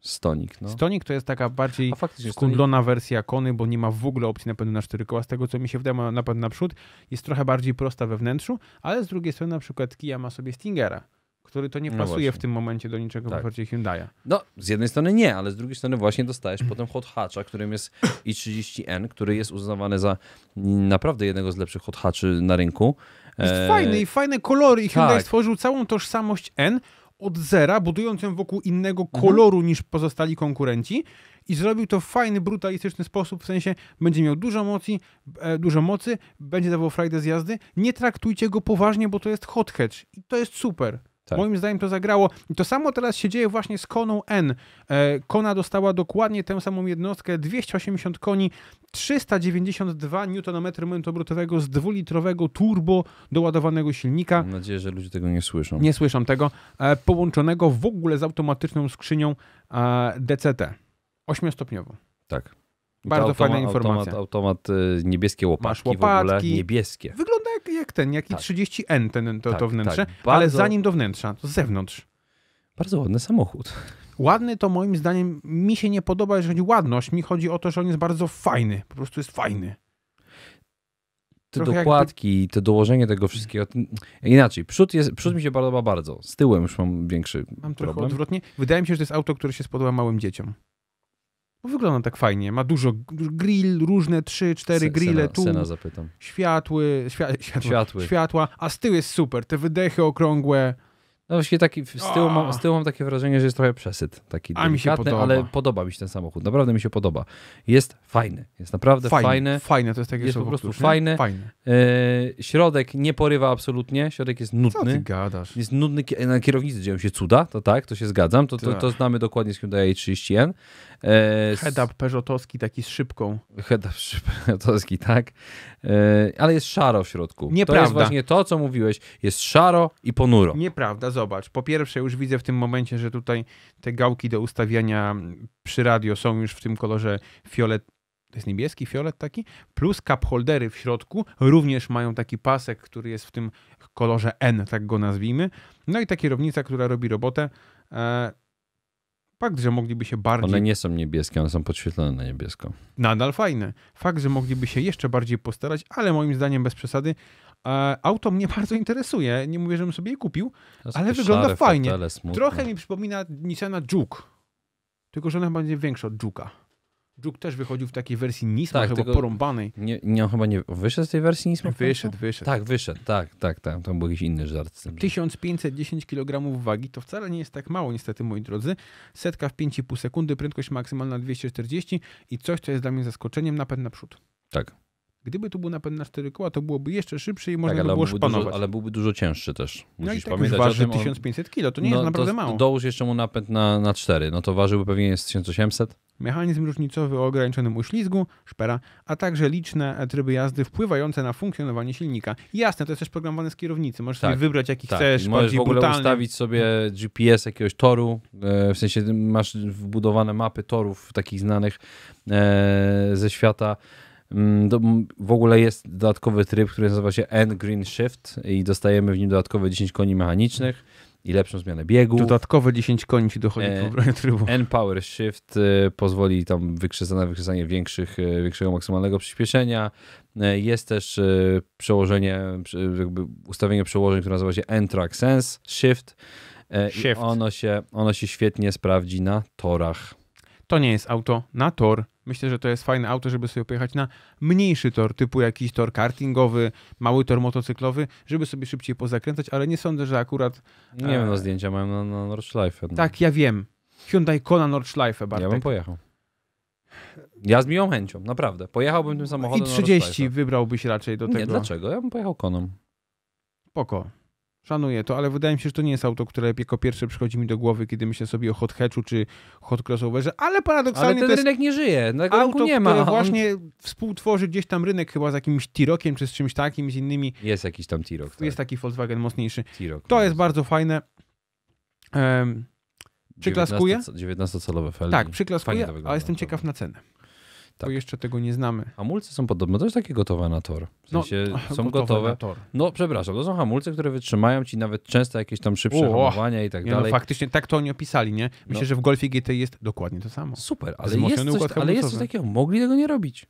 Stonik. No. Stonik to jest taka bardziej skundlona stonik... wersja Kony, bo nie ma w ogóle opcji napędu na cztery koła. Z tego co mi się wydaje, ma napęd naprzód. Jest trochę bardziej prosta we wnętrzu, ale z drugiej strony na przykład Kia ma sobie Stingera który to nie no pasuje no w tym momencie do niczego tak. bardziej Hyundai'a. No, z jednej strony nie, ale z drugiej strony właśnie dostajesz potem hot hatcha, którym jest i30N, który jest uznawany za naprawdę jednego z lepszych hot hatchy na rynku. Jest e... fajny i fajne kolory i Hyundai tak. stworzył całą tożsamość N, od zera, budując ją wokół innego koloru mhm. niż pozostali konkurenci i zrobił to w fajny, brutalistyczny sposób, w sensie będzie miał dużo mocy, e, dużo mocy będzie dawał frajdę z jazdy, nie traktujcie go poważnie, bo to jest hot hatch i to jest super. Tak. Moim zdaniem to zagrało. I to samo teraz się dzieje właśnie z Koną N. E, Kona dostała dokładnie tę samą jednostkę, 280 koni, 392 Nm momentu obrotowego z dwulitrowego turbo doładowanego silnika. Mam nadzieję, że ludzie tego nie słyszą. Nie słyszą tego. E, połączonego w ogóle z automatyczną skrzynią e, DCT. Ośmiostopniową. Tak. Bardzo fajna informacja. Automat, automat, niebieskie łopatki, Masz łopatki w ogóle niebieskie. Wygląda jak, jak ten, jak tak. i 30N ten, to, tak, to tak. wnętrze, tak. Bardzo... ale zanim do wnętrza, to z zewnątrz. Bardzo ładny samochód. Ładny to moim zdaniem mi się nie podoba, jeżeli chodzi o ładność. Mi chodzi o to, że on jest bardzo fajny. Po prostu jest fajny. Te Trochę dokładki, jakby... to dołożenie tego wszystkiego. Inaczej, przód, jest, przód mi się podoba bardzo. Z tyłem już mam większy. Mam trochę problem. odwrotnie. Wydaje mi się, że to jest auto, które się spodoba małym dzieciom. Bo no, wygląda tak fajnie. Ma dużo grill, różne 3-4 grille, tu Sena zapytam. Światły, świa, światło, światły, światła, a z tyłu jest super, te wydechy okrągłe. No właśnie taki, z, tyłu mam, z tyłu mam takie wrażenie, że jest trochę przesyt. Taki A mi się podoba. Ale podoba mi się ten samochód. Naprawdę mi się podoba. Jest fajny. Jest naprawdę fajny. Fajny, fajny to jest takie Jest po prostu klucz, fajny. fajny. E, środek nie porywa absolutnie. Środek jest nudny. Co ty gadasz? Jest nudny. Na kierownicy dzieją się cuda, to tak, to się zgadzam. To, to, tak. to znamy dokładnie z Hyundai i 30N. E, Head-up peżotowski taki z szybką. Head-up peżotowski, tak. E, ale jest szaro w środku. Nieprawda. To jest właśnie to, co mówiłeś. Jest szaro i ponuro. Nieprawda, zobacz. Po pierwsze już widzę w tym momencie, że tutaj te gałki do ustawiania przy radio są już w tym kolorze fiolet, to jest niebieski, fiolet taki, plus cup holdery w środku również mają taki pasek, który jest w tym kolorze N, tak go nazwijmy. No i ta kierownica, która robi robotę. E, Fakt, że mogliby się bardziej. One nie są niebieskie, one są podświetlone na niebiesko. Nadal fajne. Fakt, że mogliby się jeszcze bardziej postarać, ale moim zdaniem bez przesady. E, auto mnie bardzo interesuje. Nie mówię, żebym sobie je kupił, ale wygląda fajnie. Trochę mi przypomina Nissana Juke. Tylko, że ona będzie większa od Juka. Duke też wychodził w takiej wersji Nisma, tak, chyba porąbanej. Nie, nie, on chyba nie wyszedł z tej wersji Nisma? Wyszedł, wyszedł. Tak, wyszedł, tak, tak, tak. Tam był jakiś inny żart z tym. 1510 kg wagi to wcale nie jest tak mało, niestety, moi drodzy. Setka w 5,5 sekundy, prędkość maksymalna 240 i coś, co jest dla mnie zaskoczeniem, napęd naprzód. Tak. Gdyby tu był napęd na 4 koła, to byłoby jeszcze szybszy i tak, można tak, by było szpanować. Dużo, ale byłby dużo cięższy też. Musisz no i tak pamiętać, już waży o tym, 1500 kg, to nie no, jest naprawdę to, mało. Dołóż jeszcze mu napęd na, na 4, no to ważyłby pewnie jest 1800 mechanizm różnicowy o ograniczonym uślizgu, szpera, a także liczne tryby jazdy wpływające na funkcjonowanie silnika. Jasne, to jest też programowane z kierownicy. Możesz tak, sobie wybrać, jaki tak. chcesz. I możesz w ogóle brutalny. ustawić sobie GPS jakiegoś toru, e, w sensie masz wbudowane mapy torów takich znanych e, ze świata. Mm, w ogóle jest dodatkowy tryb, który nazywa się N Green Shift i dostajemy w nim dodatkowe 10 koni mechanicznych i lepszą zmianę biegu. Dodatkowe 10 koni ci dochodzi e, po trybu. N-Power Shift e, pozwoli tam wykrzesane wykrzesanie większych, e, większego maksymalnego przyspieszenia. E, jest też e, przełożenie, jakby ustawienie przełożeń, które nazywa się N-Track Sense Shift. E, Shift. ono się, ono się świetnie sprawdzi na torach. To nie jest auto, na tor Myślę, że to jest fajne auto, żeby sobie pojechać na mniejszy tor, typu jakiś tor kartingowy, mały tor motocyklowy, żeby sobie szybciej pozakręcać, ale nie sądzę, że akurat... Nie wiem, no e... no zdjęcia mają na, na Nordschleife. No. Tak, ja wiem. Hyundai Kona Nordschleife, Bartek. Ja bym pojechał. Ja z miłą chęcią, naprawdę. Pojechałbym tym samochodem. I 30 wybrałbyś raczej do tego. Nie, dlaczego? Ja bym pojechał koną. Poko. Szanuję to, ale wydaje mi się, że to nie jest auto, które jako pierwsze przychodzi mi do głowy, kiedy myślę sobie o hot hatchu czy hot crossoverze, ale paradoksalnie ale ten to rynek nie żyje, na auto, nie ma. które właśnie współtworzy gdzieś tam rynek chyba z jakimś Tirokiem czy z czymś takim, z innymi. Jest jakiś tam Tirok. Tak. Jest taki Volkswagen mocniejszy. T-Rock, to jest bardzo fajne. Um, przyklaskuje. 19-calowe felgi. Tak, przyklaskuje, ale jestem ciekaw na cenę. Tak. Bo jeszcze tego nie znamy. Hamulce są podobno jest takie gotowe na tor. W no, sensie no, są gotowe. gotowe. tor. No przepraszam, to są hamulce, które wytrzymają ci nawet często jakieś tam szybsze hamowania i tak nie, no, dalej. No, faktycznie tak to oni opisali, nie? Myślę, no. że w Golfie GT jest dokładnie to samo. Super, ale, jest coś, ale jest coś takiego. Mogli tego nie robić.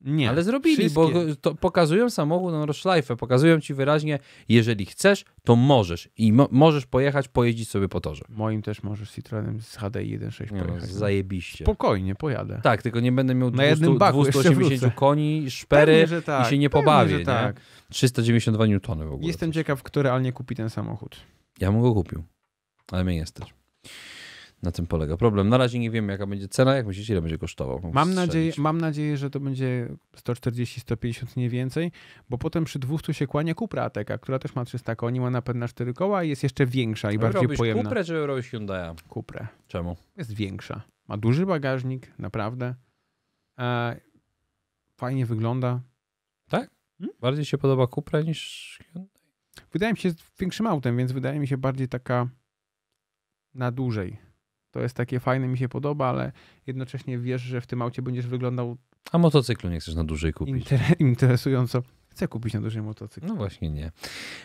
Nie. Ale zrobili, wszystkie. bo pokazują samochód na Roszlajfę, pokazują ci wyraźnie, jeżeli chcesz, to możesz i mo możesz pojechać, pojeździć sobie po torze. Moim też możesz Citroenem z HDI 1.6 no, pojechać. No. Zajebiście. Spokojnie, pojadę. Tak, tylko nie będę miał 200, 280 koni, szpery Pewnie, tak. i się nie Pewnie, pobawię. Nie? 392 tak. newtony w ogóle. Jestem ciekaw, kto realnie kupi ten samochód. Ja bym go kupił, ale mnie jest też na tym polega problem. Na razie nie wiem, jaka będzie cena. Jak myślicie, ile będzie kosztował? Mam nadzieję, mam nadzieję, że to będzie 140-150, nie więcej, bo potem przy 200 się kłania kupra Ateka, która też ma 300 koni, ma napęd na 4 koła i jest jeszcze większa i no bardziej pojemna. Kuprę czy robisz Hyundai? Kuprę. Czemu? Jest większa. Ma duży bagażnik, naprawdę. E, fajnie wygląda. Tak? Hmm? Bardziej się podoba Kupra niż Hyundai? Wydaje mi się, jest większym autem, więc wydaje mi się bardziej taka na dłużej to jest takie fajne, mi się podoba, ale jednocześnie wiesz, że w tym aucie będziesz wyglądał. A motocyklu nie chcesz na dłużej kupić. Inter interesująco chcę kupić na dużym motocyklu No właśnie nie.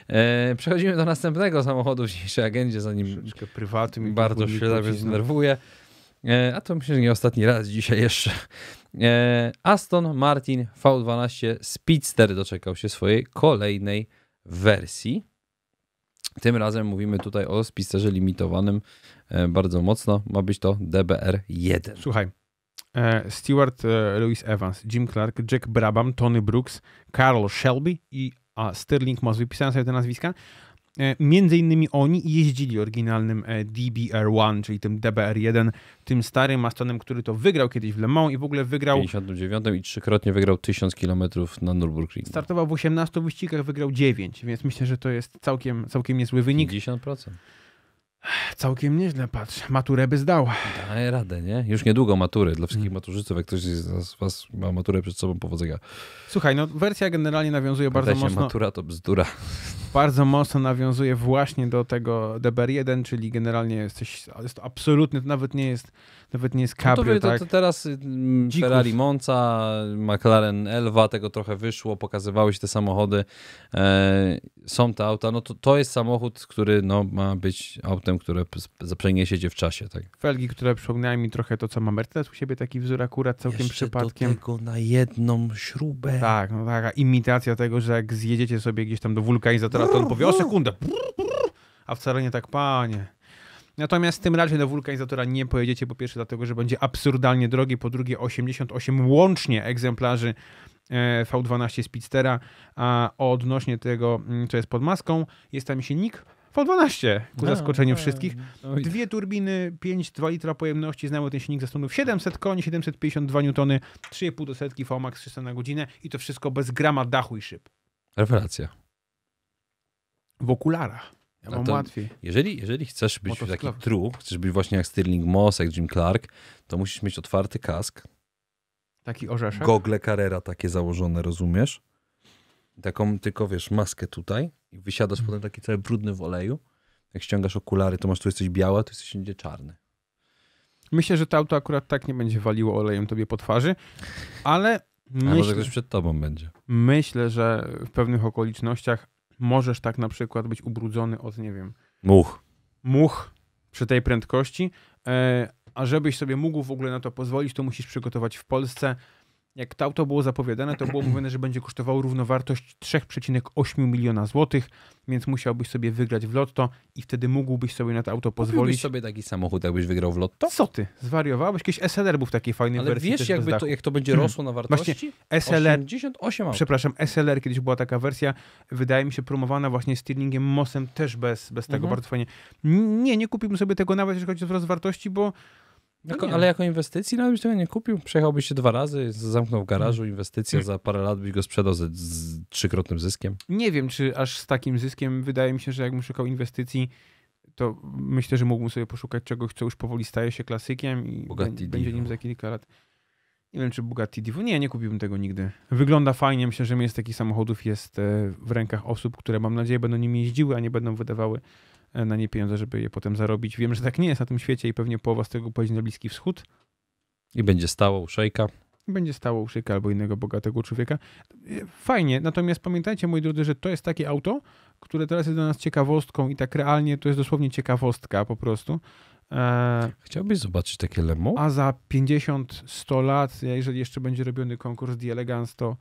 E, przechodzimy do następnego samochodu w dzisiejszej agendzie, zanim prywatnym bardzo się zdenerwuję. E, a to myślę, że nie ostatni raz dzisiaj jeszcze. E, Aston Martin V12 Speedster doczekał się swojej kolejnej wersji. Tym razem mówimy tutaj o spisterze limitowanym E, bardzo mocno. Ma być to DBR1. Słuchaj, e, Stewart e, Lewis Evans, Jim Clark, Jack Brabham, Tony Brooks, Carl Shelby i a Sterling Mosley. Pisałem sobie te nazwiska. Między innymi oni jeździli oryginalnym DBR1, czyli tym DBR1, tym starym Mastonem, który to wygrał kiedyś w Le Mans i w ogóle wygrał... W 59 i trzykrotnie wygrał 1000 km na Nürburgring. Startował w 18 wyścigach, wygrał 9, więc myślę, że to jest całkiem, całkiem niezły wynik. 50%. Całkiem nieźle, patrz. Maturę by zdał. Daję radę, nie? Już niedługo matury. Dla wszystkich hmm. maturzystów, jak ktoś z was ma maturę przed sobą, powodzenia. Słuchaj, no wersja generalnie nawiązuje bardzo się, mocno... matura to bzdura. Bardzo mocno nawiązuje właśnie do tego DBR1, czyli generalnie jesteś, jest to absolutny, to nawet nie jest nawet nie jest cabrio, no to, tak? to, to teraz y, mm, Dzików. Ferrari Monza, McLaren Elva, tego trochę wyszło, pokazywały się te samochody. E, są te auta, no to, to jest samochód, który no, ma być autem, które przeniesiecie cię w czasie. Tak? Felgi, które przypomniały mi trochę to, co ma Mercedes u siebie, taki wzór akurat całkiem Jeszcze przypadkiem. do tego na jedną śrubę. Tak, no taka imitacja tego, że jak zjedziecie sobie gdzieś tam do wulkanizatora, to on powie, o sekundę, brr, brr, a wcale nie tak, panie. Natomiast tym raczej do wulkanizatora nie pojedziecie, po pierwsze dlatego, że będzie absurdalnie drogi, po drugie 88 łącznie egzemplarzy e, V12 Speedstera, a odnośnie tego, mm, co jest pod maską, jest tam silnik V12, ku zaskoczeniu no, wszystkich. No Dwie turbiny, 5,2 litra pojemności, znały ten silnik ze stunów 700 koni, 752 N, 3,5 do setki Vmax 300 na godzinę i to wszystko bez grama dachu i szyb. Rewelacja. W okularach. Ja mam łatwiej. Jeżeli, jeżeli chcesz być taki true, chcesz być właśnie jak Stirling Moss, jak Jim Clark, to musisz mieć otwarty kask. Taki orzeszek? Gogle Carrera takie założone, rozumiesz? Taką tylko, wiesz, maskę tutaj i wysiadasz hmm. potem taki cały brudny w oleju. Jak ściągasz okulary, to masz tu jesteś biała, tu jesteś wszędzie czarny. Myślę, że to auto akurat tak nie będzie waliło olejem tobie po twarzy, ale... myślę, A może ktoś przed tobą będzie. Myślę, że w pewnych okolicznościach możesz tak na przykład być ubrudzony od, nie wiem... Much. Much przy tej prędkości, e, a żebyś sobie mógł w ogóle na to pozwolić, to musisz przygotować w Polsce jak to auto było zapowiadane, to było mówione, że będzie kosztowało równowartość 3,8 miliona złotych, więc musiałbyś sobie wygrać w lotto i wtedy mógłbyś sobie na to auto pozwolić. Kupiłbyś sobie taki samochód, jakbyś wygrał w lotto? Co ty? Zwariowałeś? Jakiś SLR był w takiej fajnej Ale wersji. Ale wiesz, jakby to, jak to będzie rosło hmm. na wartości? Właśnie SLR, 88 auto. Przepraszam, SLR kiedyś była taka wersja, wydaje mi się, promowana właśnie steeringiem, mosem, też bez, bez tego mhm. bardzo fajnie. Nie, nie kupiłbym sobie tego nawet, jeżeli chodzi o wzrost wartości, bo no jako, ale jako inwestycji nawet byś tego nie kupił. Przejechałbyś się dwa razy, zamknął w garażu, mm. inwestycja mm. za parę lat byś go sprzedał z, z trzykrotnym zyskiem. Nie wiem, czy aż z takim zyskiem. Wydaje mi się, że jakbym szukał inwestycji, to myślę, że mógłbym sobie poszukać czegoś, co już powoli staje się klasykiem i Bugatti będzie Divo. nim za kilka lat. Nie wiem, czy Bugatti Divo. Nie, nie kupiłbym tego nigdy. Wygląda fajnie. Myślę, że jest takich samochodów jest e, w rękach osób, które mam nadzieję będą nimi jeździły, a nie będą wydawały E, na nie pieniądze, żeby je potem zarobić. Wiem, że tak nie jest na tym świecie i pewnie połowa z tego pójdzie na Bliski Wschód. I będzie stało u szejka. Będzie stało u szejka albo innego bogatego człowieka. E, fajnie, natomiast pamiętajcie, moi drodzy, że to jest takie auto, które teraz jest dla nas ciekawostką i tak realnie to jest dosłownie ciekawostka po prostu. E, chciałbyś zobaczyć takie Lemo? A za 50-100 lat, jeżeli jeszcze będzie robiony konkurs The Elegance, to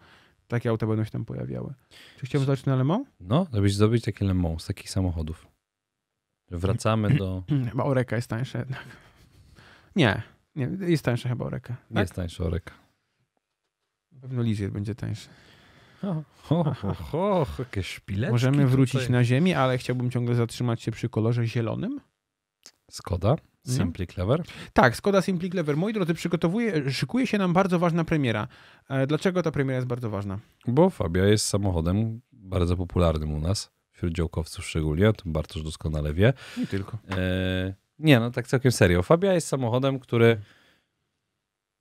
takie auta będą się tam pojawiały. Czy chciałbyś zobaczyć na Lemo? No, żebyś zdobyć takie Lemo z takich samochodów. Wracamy do. Chyba Oreka jest tańsza jednak. Nie, nie jest tańsza chyba Oreka. Tak? Jest tańsza Oreka. Na pewno Lizier będzie tańszy. Ho, ho, ho, ho, jakie szpileczki. Możemy wrócić tutaj. na ziemię, ale chciałbym ciągle zatrzymać się przy kolorze zielonym. Skoda? Simply Clever? Tak, Skoda Simply Clever. Moi drodzy, przygotowuje, szykuje się nam bardzo ważna premiera. E, dlaczego ta premiera jest bardzo ważna? Bo Fabia jest samochodem bardzo popularnym u nas wśród działkowców szczególnie, o tym Bartosz doskonale wie. Nie tylko. E, nie, no tak całkiem serio. Fabia jest samochodem, który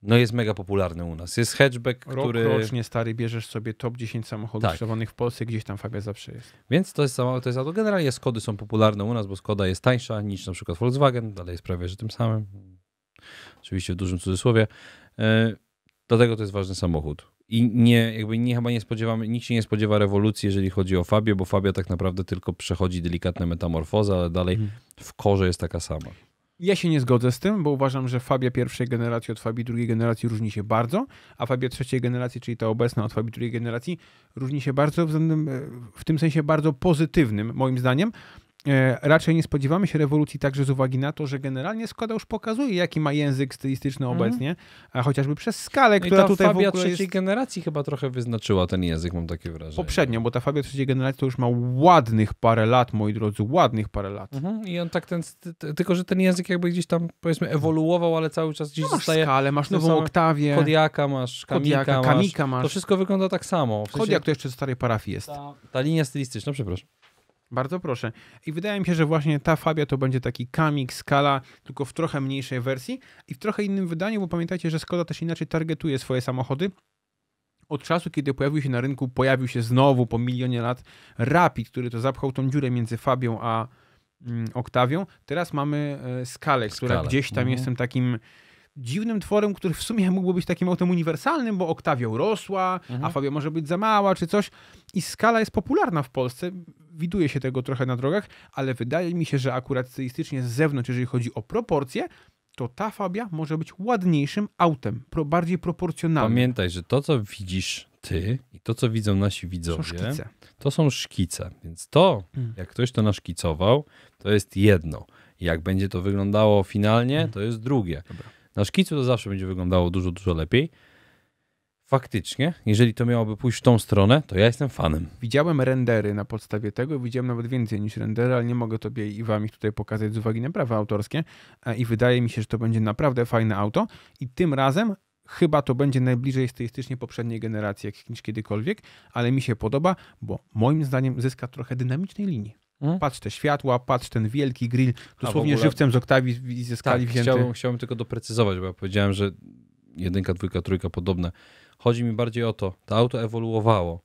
no jest mega popularny u nas. Jest hatchback, Rok, który... rocznie, stary, bierzesz sobie top 10 samochodów tak. sprzedawanych w Polsce, gdzieś tam Fabia zawsze jest. Więc to jest samochód, to jest auto. Generalnie Skody są popularne u nas, bo Skoda jest tańsza niż na przykład Volkswagen, dalej jest prawie że tym samym. Oczywiście w dużym cudzysłowie. E, dlatego to jest ważny samochód i nie, jakby nie, chyba nie spodziewamy, nikt się nie spodziewa rewolucji, jeżeli chodzi o Fabię, bo Fabia tak naprawdę tylko przechodzi delikatne metamorfozę ale dalej mhm. w korze jest taka sama. Ja się nie zgodzę z tym, bo uważam, że Fabia pierwszej generacji od Fabii drugiej generacji różni się bardzo, a Fabia trzeciej generacji, czyli ta obecna od Fabii drugiej generacji, różni się bardzo w, e, w tym sensie bardzo pozytywnym, moim zdaniem, E, raczej nie spodziewamy się rewolucji także z uwagi na to, że generalnie składa już pokazuje, jaki ma język stylistyczny mm. obecnie, a chociażby przez skalę, no która tutaj w ogóle trzeciej jest... generacji chyba trochę wyznaczyła ten język, mam takie wrażenie. Poprzednio, bo ta Fabia trzeciej generacji to już ma ładnych parę lat, moi drodzy, ładnych parę lat. Mhm, I on tak ten, tylko że ten język jakby gdzieś tam powiedzmy mhm. ewoluował, ale cały czas gdzieś no, masz zostaje... skalę, masz nową oktawię. Kodiaka masz, kamika, Kodiaka, masz. kamika masz. To wszystko wygląda tak samo. W sensie... Kodiak to jeszcze z starej parafii jest. Ta, ta linia stylistyczna, przepraszam. Bardzo proszę. I wydaje mi się, że właśnie ta Fabia to będzie taki kamik, skala, tylko w trochę mniejszej wersji i w trochę innym wydaniu, bo pamiętajcie, że Skoda też inaczej targetuje swoje samochody. Od czasu, kiedy pojawił się na rynku, pojawił się znowu po milionie lat Rapid, który to zapchał tą dziurę między Fabią a mm, Oktawią. Teraz mamy e, skalę, która gdzieś tam mhm. jestem takim dziwnym tworem, który w sumie mógłby być takim autem uniwersalnym, bo oktawią rosła, mhm. a Fabia może być za mała czy coś. I skala jest popularna w Polsce, widuje się tego trochę na drogach, ale wydaje mi się, że akurat stylistycznie z zewnątrz, jeżeli chodzi o proporcje, to ta Fabia może być ładniejszym autem, pro, bardziej proporcjonalnym. Pamiętaj, że to, co widzisz ty i to, co widzą nasi widzowie, to są, to są szkice. Więc to, mm. jak ktoś to naszkicował, to jest jedno. Jak będzie to wyglądało finalnie, mm. to jest drugie. Dobra. Na szkicu to zawsze będzie wyglądało dużo, dużo lepiej. Faktycznie, jeżeli to miałoby pójść w tą stronę, to ja jestem fanem. Widziałem rendery na podstawie tego, widziałem nawet więcej niż rendery, ale nie mogę tobie i wam ich tutaj pokazać z uwagi na prawa autorskie. E, I wydaje mi się, że to będzie naprawdę fajne auto. I tym razem chyba to będzie najbliżej stylistycznie poprzedniej generacji jak niż kiedykolwiek, ale mi się podoba, bo moim zdaniem zyska trochę dynamicznej linii. Hmm? Patrz te światła, patrz ten wielki grill, dosłownie ogóle... żywcem z Oktawii i ze skali tak, wzięty. Chciałbym, chciałbym tylko doprecyzować, bo ja powiedziałem, że jedynka, dwójka, trójka podobne. Chodzi mi bardziej o to, to auto ewoluowało.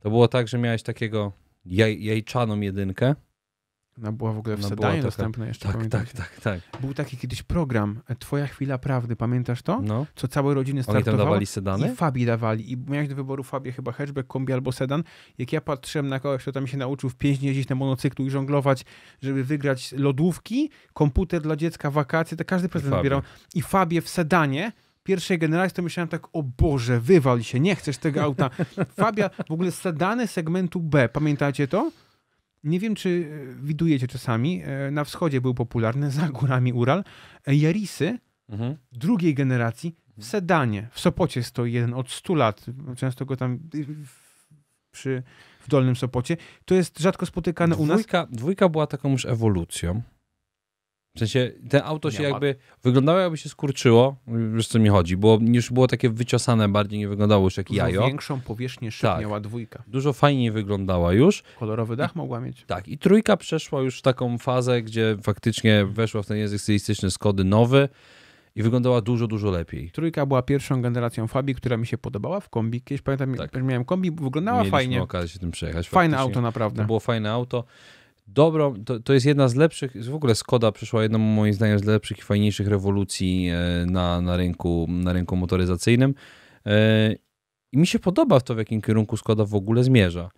To było tak, że miałeś takiego jaj, jajczaną jedynkę, ona była w ogóle w Sedanie dostępna jeszcze, tak, Tak, tak, tak. Był taki kiedyś program, e, Twoja chwila prawdy, pamiętasz to? No. Co całe rodziny startowały. Oni tam dawali sedany? I Fabi dawali. I miałeś do wyboru Fabie chyba hatchback, kombi albo sedan. Jak ja patrzyłem na kogoś, kto tam się nauczył w pięźnie jeździć na monocyklu i żonglować, żeby wygrać lodówki, komputer dla dziecka, wakacje, to każdy prezent I wybierał. I Fabię w sedanie pierwszej generacji, to myślałem tak, o Boże, wywal się, nie chcesz tego auta. Fabia, w ogóle sedany segmentu B, pamiętacie to? Nie wiem, czy e, widujecie czasami, e, na wschodzie był popularny, za górami Ural, e, Jarisy mhm. drugiej generacji w mhm. Sedanie. W Sopocie stoi jeden od 100 lat. Często go tam przy, w Dolnym Sopocie. To jest rzadko spotykane dwójka, u nas. Dwójka była taką już ewolucją. W sensie te auto się jakby wyglądało, jakby się skurczyło, wiesz co mi chodzi, bo już było takie wyciosane bardziej, nie wyglądało już jak Dużo jajo. większą powierzchnię szyb tak. miała dwójka. Dużo fajniej wyglądała już. Kolorowy dach I, mogła mieć. Tak, i trójka przeszła już w taką fazę, gdzie faktycznie weszła w ten język stylistyczny Skody nowy i wyglądała dużo, dużo lepiej. Trójka była pierwszą generacją Fabii, która mi się podobała w kombi. Kiedyś pamiętam, tak. miałem kombi, wyglądała Mieliśmy fajnie. okazję się tym przejechać. Fajne auto naprawdę. To było fajne auto dobrą, to, to jest jedna z lepszych, w ogóle Skoda przyszła jedną moim zdaniem z lepszych i fajniejszych rewolucji e, na, na, rynku, na rynku motoryzacyjnym e, i mi się podoba to, w jakim kierunku Skoda w ogóle zmierza.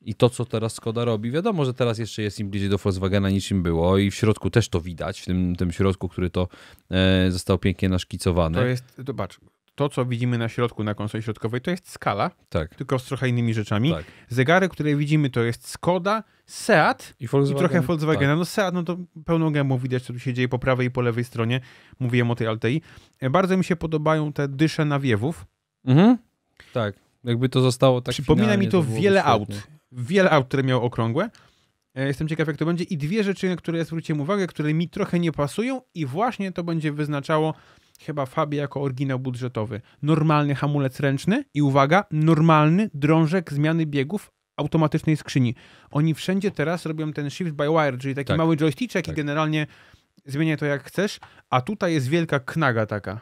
I to, co teraz Skoda robi, wiadomo, że teraz jeszcze jest im bliżej do Volkswagena niż im było i w środku też to widać, w tym, tym środku, który to e, został pięknie naszkicowany. To jest, zobacz, to, co widzimy na środku, na konsoli środkowej, to jest skala, tak. tylko z trochę innymi rzeczami. Tak. Zegary, które widzimy, to jest Skoda, Seat i, Volkswagen, i trochę Volkswagena. Tak. No Seat, no to pełną gębą widać, co tu się dzieje po prawej i po lewej stronie. Mówiłem o tej Altei. E, bardzo mi się podobają te dysze nawiewów. Mhm. Tak, jakby to zostało tak Przypomina mi to, to wiele aut. Wiele aut, które miały okrągłe. E, jestem ciekaw, jak to będzie. I dwie rzeczy, na które ja zwróciłem uwagę, które mi trochę nie pasują i właśnie to będzie wyznaczało chyba Fabia jako oryginał budżetowy. Normalny hamulec ręczny i uwaga, normalny drążek zmiany biegów automatycznej skrzyni. Oni wszędzie teraz robią ten shift by wire, czyli taki tak. mały joystick tak. i generalnie zmienia to jak chcesz, a tutaj jest wielka knaga taka.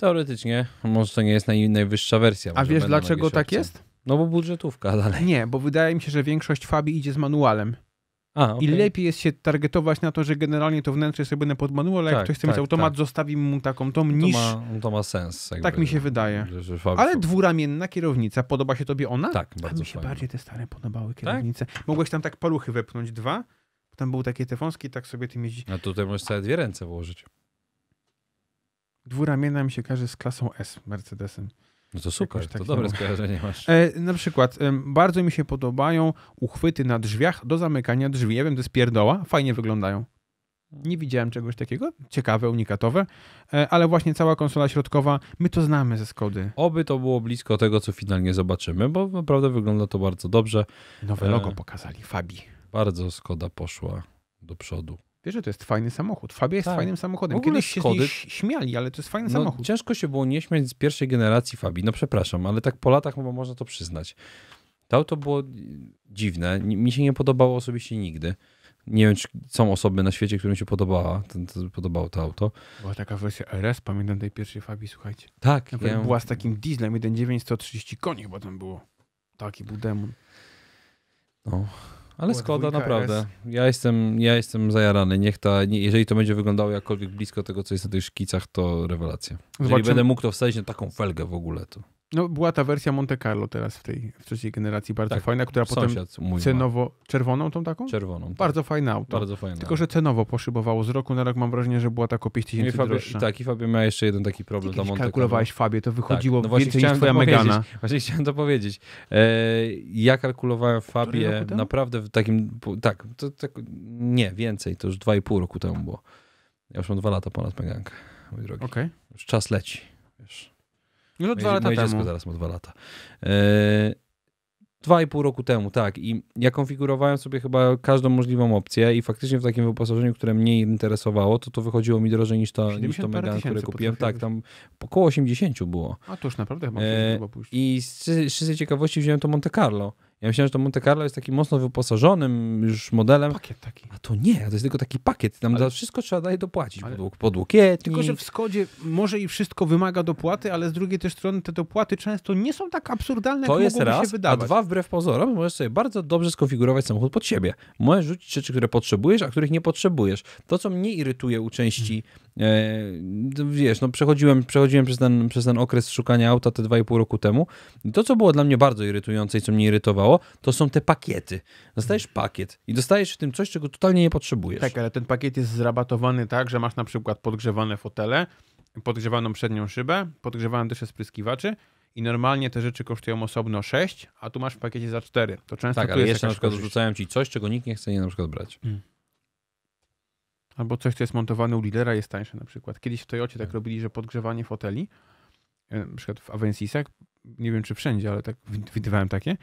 Teoretycznie, może to nie jest naj, najwyższa wersja. A wiesz dlaczego tak jest? No bo budżetówka dalej. Nie, bo wydaje mi się, że większość Fabi idzie z manualem. A, okay. I lepiej jest się targetować na to, że generalnie to wnętrze jest robione pod manual, tak, jak ktoś chce tak, mieć automat, tak. zostawi mu taką tą niż... To ma, to ma sens. Jakby, tak mi się wydaje. Że, że Ale dwuramienna kierownica, podoba się tobie ona? Tak, bardzo A mi się fajnie. bardziej te stare podobały tak? kierownice. Mogłeś tam tak paluchy wepchnąć dwa, tam były takie te wąskie, tak sobie tym jeździć. A tutaj możesz całe dwie ręce włożyć. Dwuramienna mi się każe z klasą S Mercedesem. No to super, to dobre skojarzenie masz. E, na przykład e, bardzo mi się podobają uchwyty na drzwiach do zamykania drzwi. Ja wiem, to jest pierdoła, fajnie wyglądają. Nie widziałem czegoś takiego. Ciekawe, unikatowe, e, ale właśnie cała konsola środkowa, my to znamy ze Skody. Oby to było blisko tego, co finalnie zobaczymy, bo naprawdę wygląda to bardzo dobrze. Nowe logo e, pokazali, Fabi. Bardzo Skoda poszła do przodu. Wiesz, że to jest fajny samochód. Fabia jest tak. fajnym samochodem. Kiedyś się Skody... śmiali, ale to jest fajny no, samochód. Ciężko się było nie śmiać z pierwszej generacji Fabii. No przepraszam, ale tak po latach chyba można to przyznać. To auto było dziwne. Mi się nie podobało osobiście nigdy. Nie wiem, czy są osoby na świecie, którym się podobała, ten, to, podobało to auto. Była taka wersja RS, pamiętam tej pierwszej Fabii, słuchajcie. Tak. Nawet Była z takim dieslem 1.9, 130 koni chyba tam było. Taki był demon. No. Ale skoda naprawdę. Ja jestem, ja jestem zajarany. Niech ta, nie, jeżeli to będzie wyglądało jakkolwiek blisko tego, co jest na tych szkicach, to rewelacja. Jeżeli będę mógł to wsadzić na taką felgę w ogóle, to... No, była ta wersja Monte Carlo teraz w tej w trzeciej generacji, bardzo tak, fajna, która potem cenowo. Ma. Czerwoną tą taką? Czerwoną. Tak. Bardzo fajna auto. Bardzo Tylko, że cenowo poszybowało z roku na rok, mam wrażenie, że była tak o 5000 no tysięcy Fabio, Tak, i Fabio miał jeszcze jeden taki problem do Monte kalkulowałeś Fabie, to tak, wychodziło tak. no więcej niż twoja Megana. Właśnie chciałem to powiedzieć. Eee, ja kalkulowałem Fabię naprawdę w takim, tak, to, tak, nie, więcej, to już 2,5 roku temu było. Ja już mam dwa lata ponad Megankę, mój drogi. Okay. Już czas leci, wiesz. Już no, dwa lata moje temu. zaraz ma dwa lata. Yy, dwa i pół roku temu, tak. I ja konfigurowałem sobie chyba każdą możliwą opcję i faktycznie w takim wyposażeniu, które mnie interesowało, to to wychodziło mi drożej niż to, niż to Megan, które kupiłem. Tak, tam około 80 było. A to już naprawdę chyba. Yy, I z, z, z ciekawości wziąłem to Monte Carlo. Ja myślałem, że to Monte Carlo jest takim mocno wyposażonym już modelem. Pakiet taki. A to nie, to jest tylko taki pakiet. Tam ale... za wszystko trzeba dalej dopłacić. Ale... Podłukietnik. Tylko, że w Skodzie może i wszystko wymaga dopłaty, ale z drugiej też strony te dopłaty często nie są tak absurdalne, to jak jest raz, się wydawać. A dwa, wbrew pozorom, możesz sobie bardzo dobrze skonfigurować samochód pod siebie. Możesz rzucić rzeczy, które potrzebujesz, a których nie potrzebujesz. To, co mnie irytuje u części hmm E, wiesz, no przechodziłem, przechodziłem przez, ten, przez ten okres szukania auta te 2,5 roku temu. I to, co było dla mnie bardzo irytujące i co mnie irytowało, to są te pakiety. Dostajesz mhm. pakiet i dostajesz w tym coś, czego totalnie nie potrzebujesz. Tak, ale ten pakiet jest zrabatowany tak, że masz na przykład podgrzewane fotele, podgrzewaną przednią szybę, podgrzewane dysze spryskiwaczy i normalnie te rzeczy kosztują osobno 6, a tu masz w pakiecie za 4. To często tak, ale jest jeszcze na przykład rzucałem rzucają ci coś, czego nikt nie chce nie na przykład brać. Mm. Albo coś, co jest montowane u lidera, jest tańsze na przykład. Kiedyś w Toyocie tak, tak. robili, że podgrzewanie foteli, e, na przykład w Avensisach, nie wiem czy wszędzie, ale tak widywałem takie,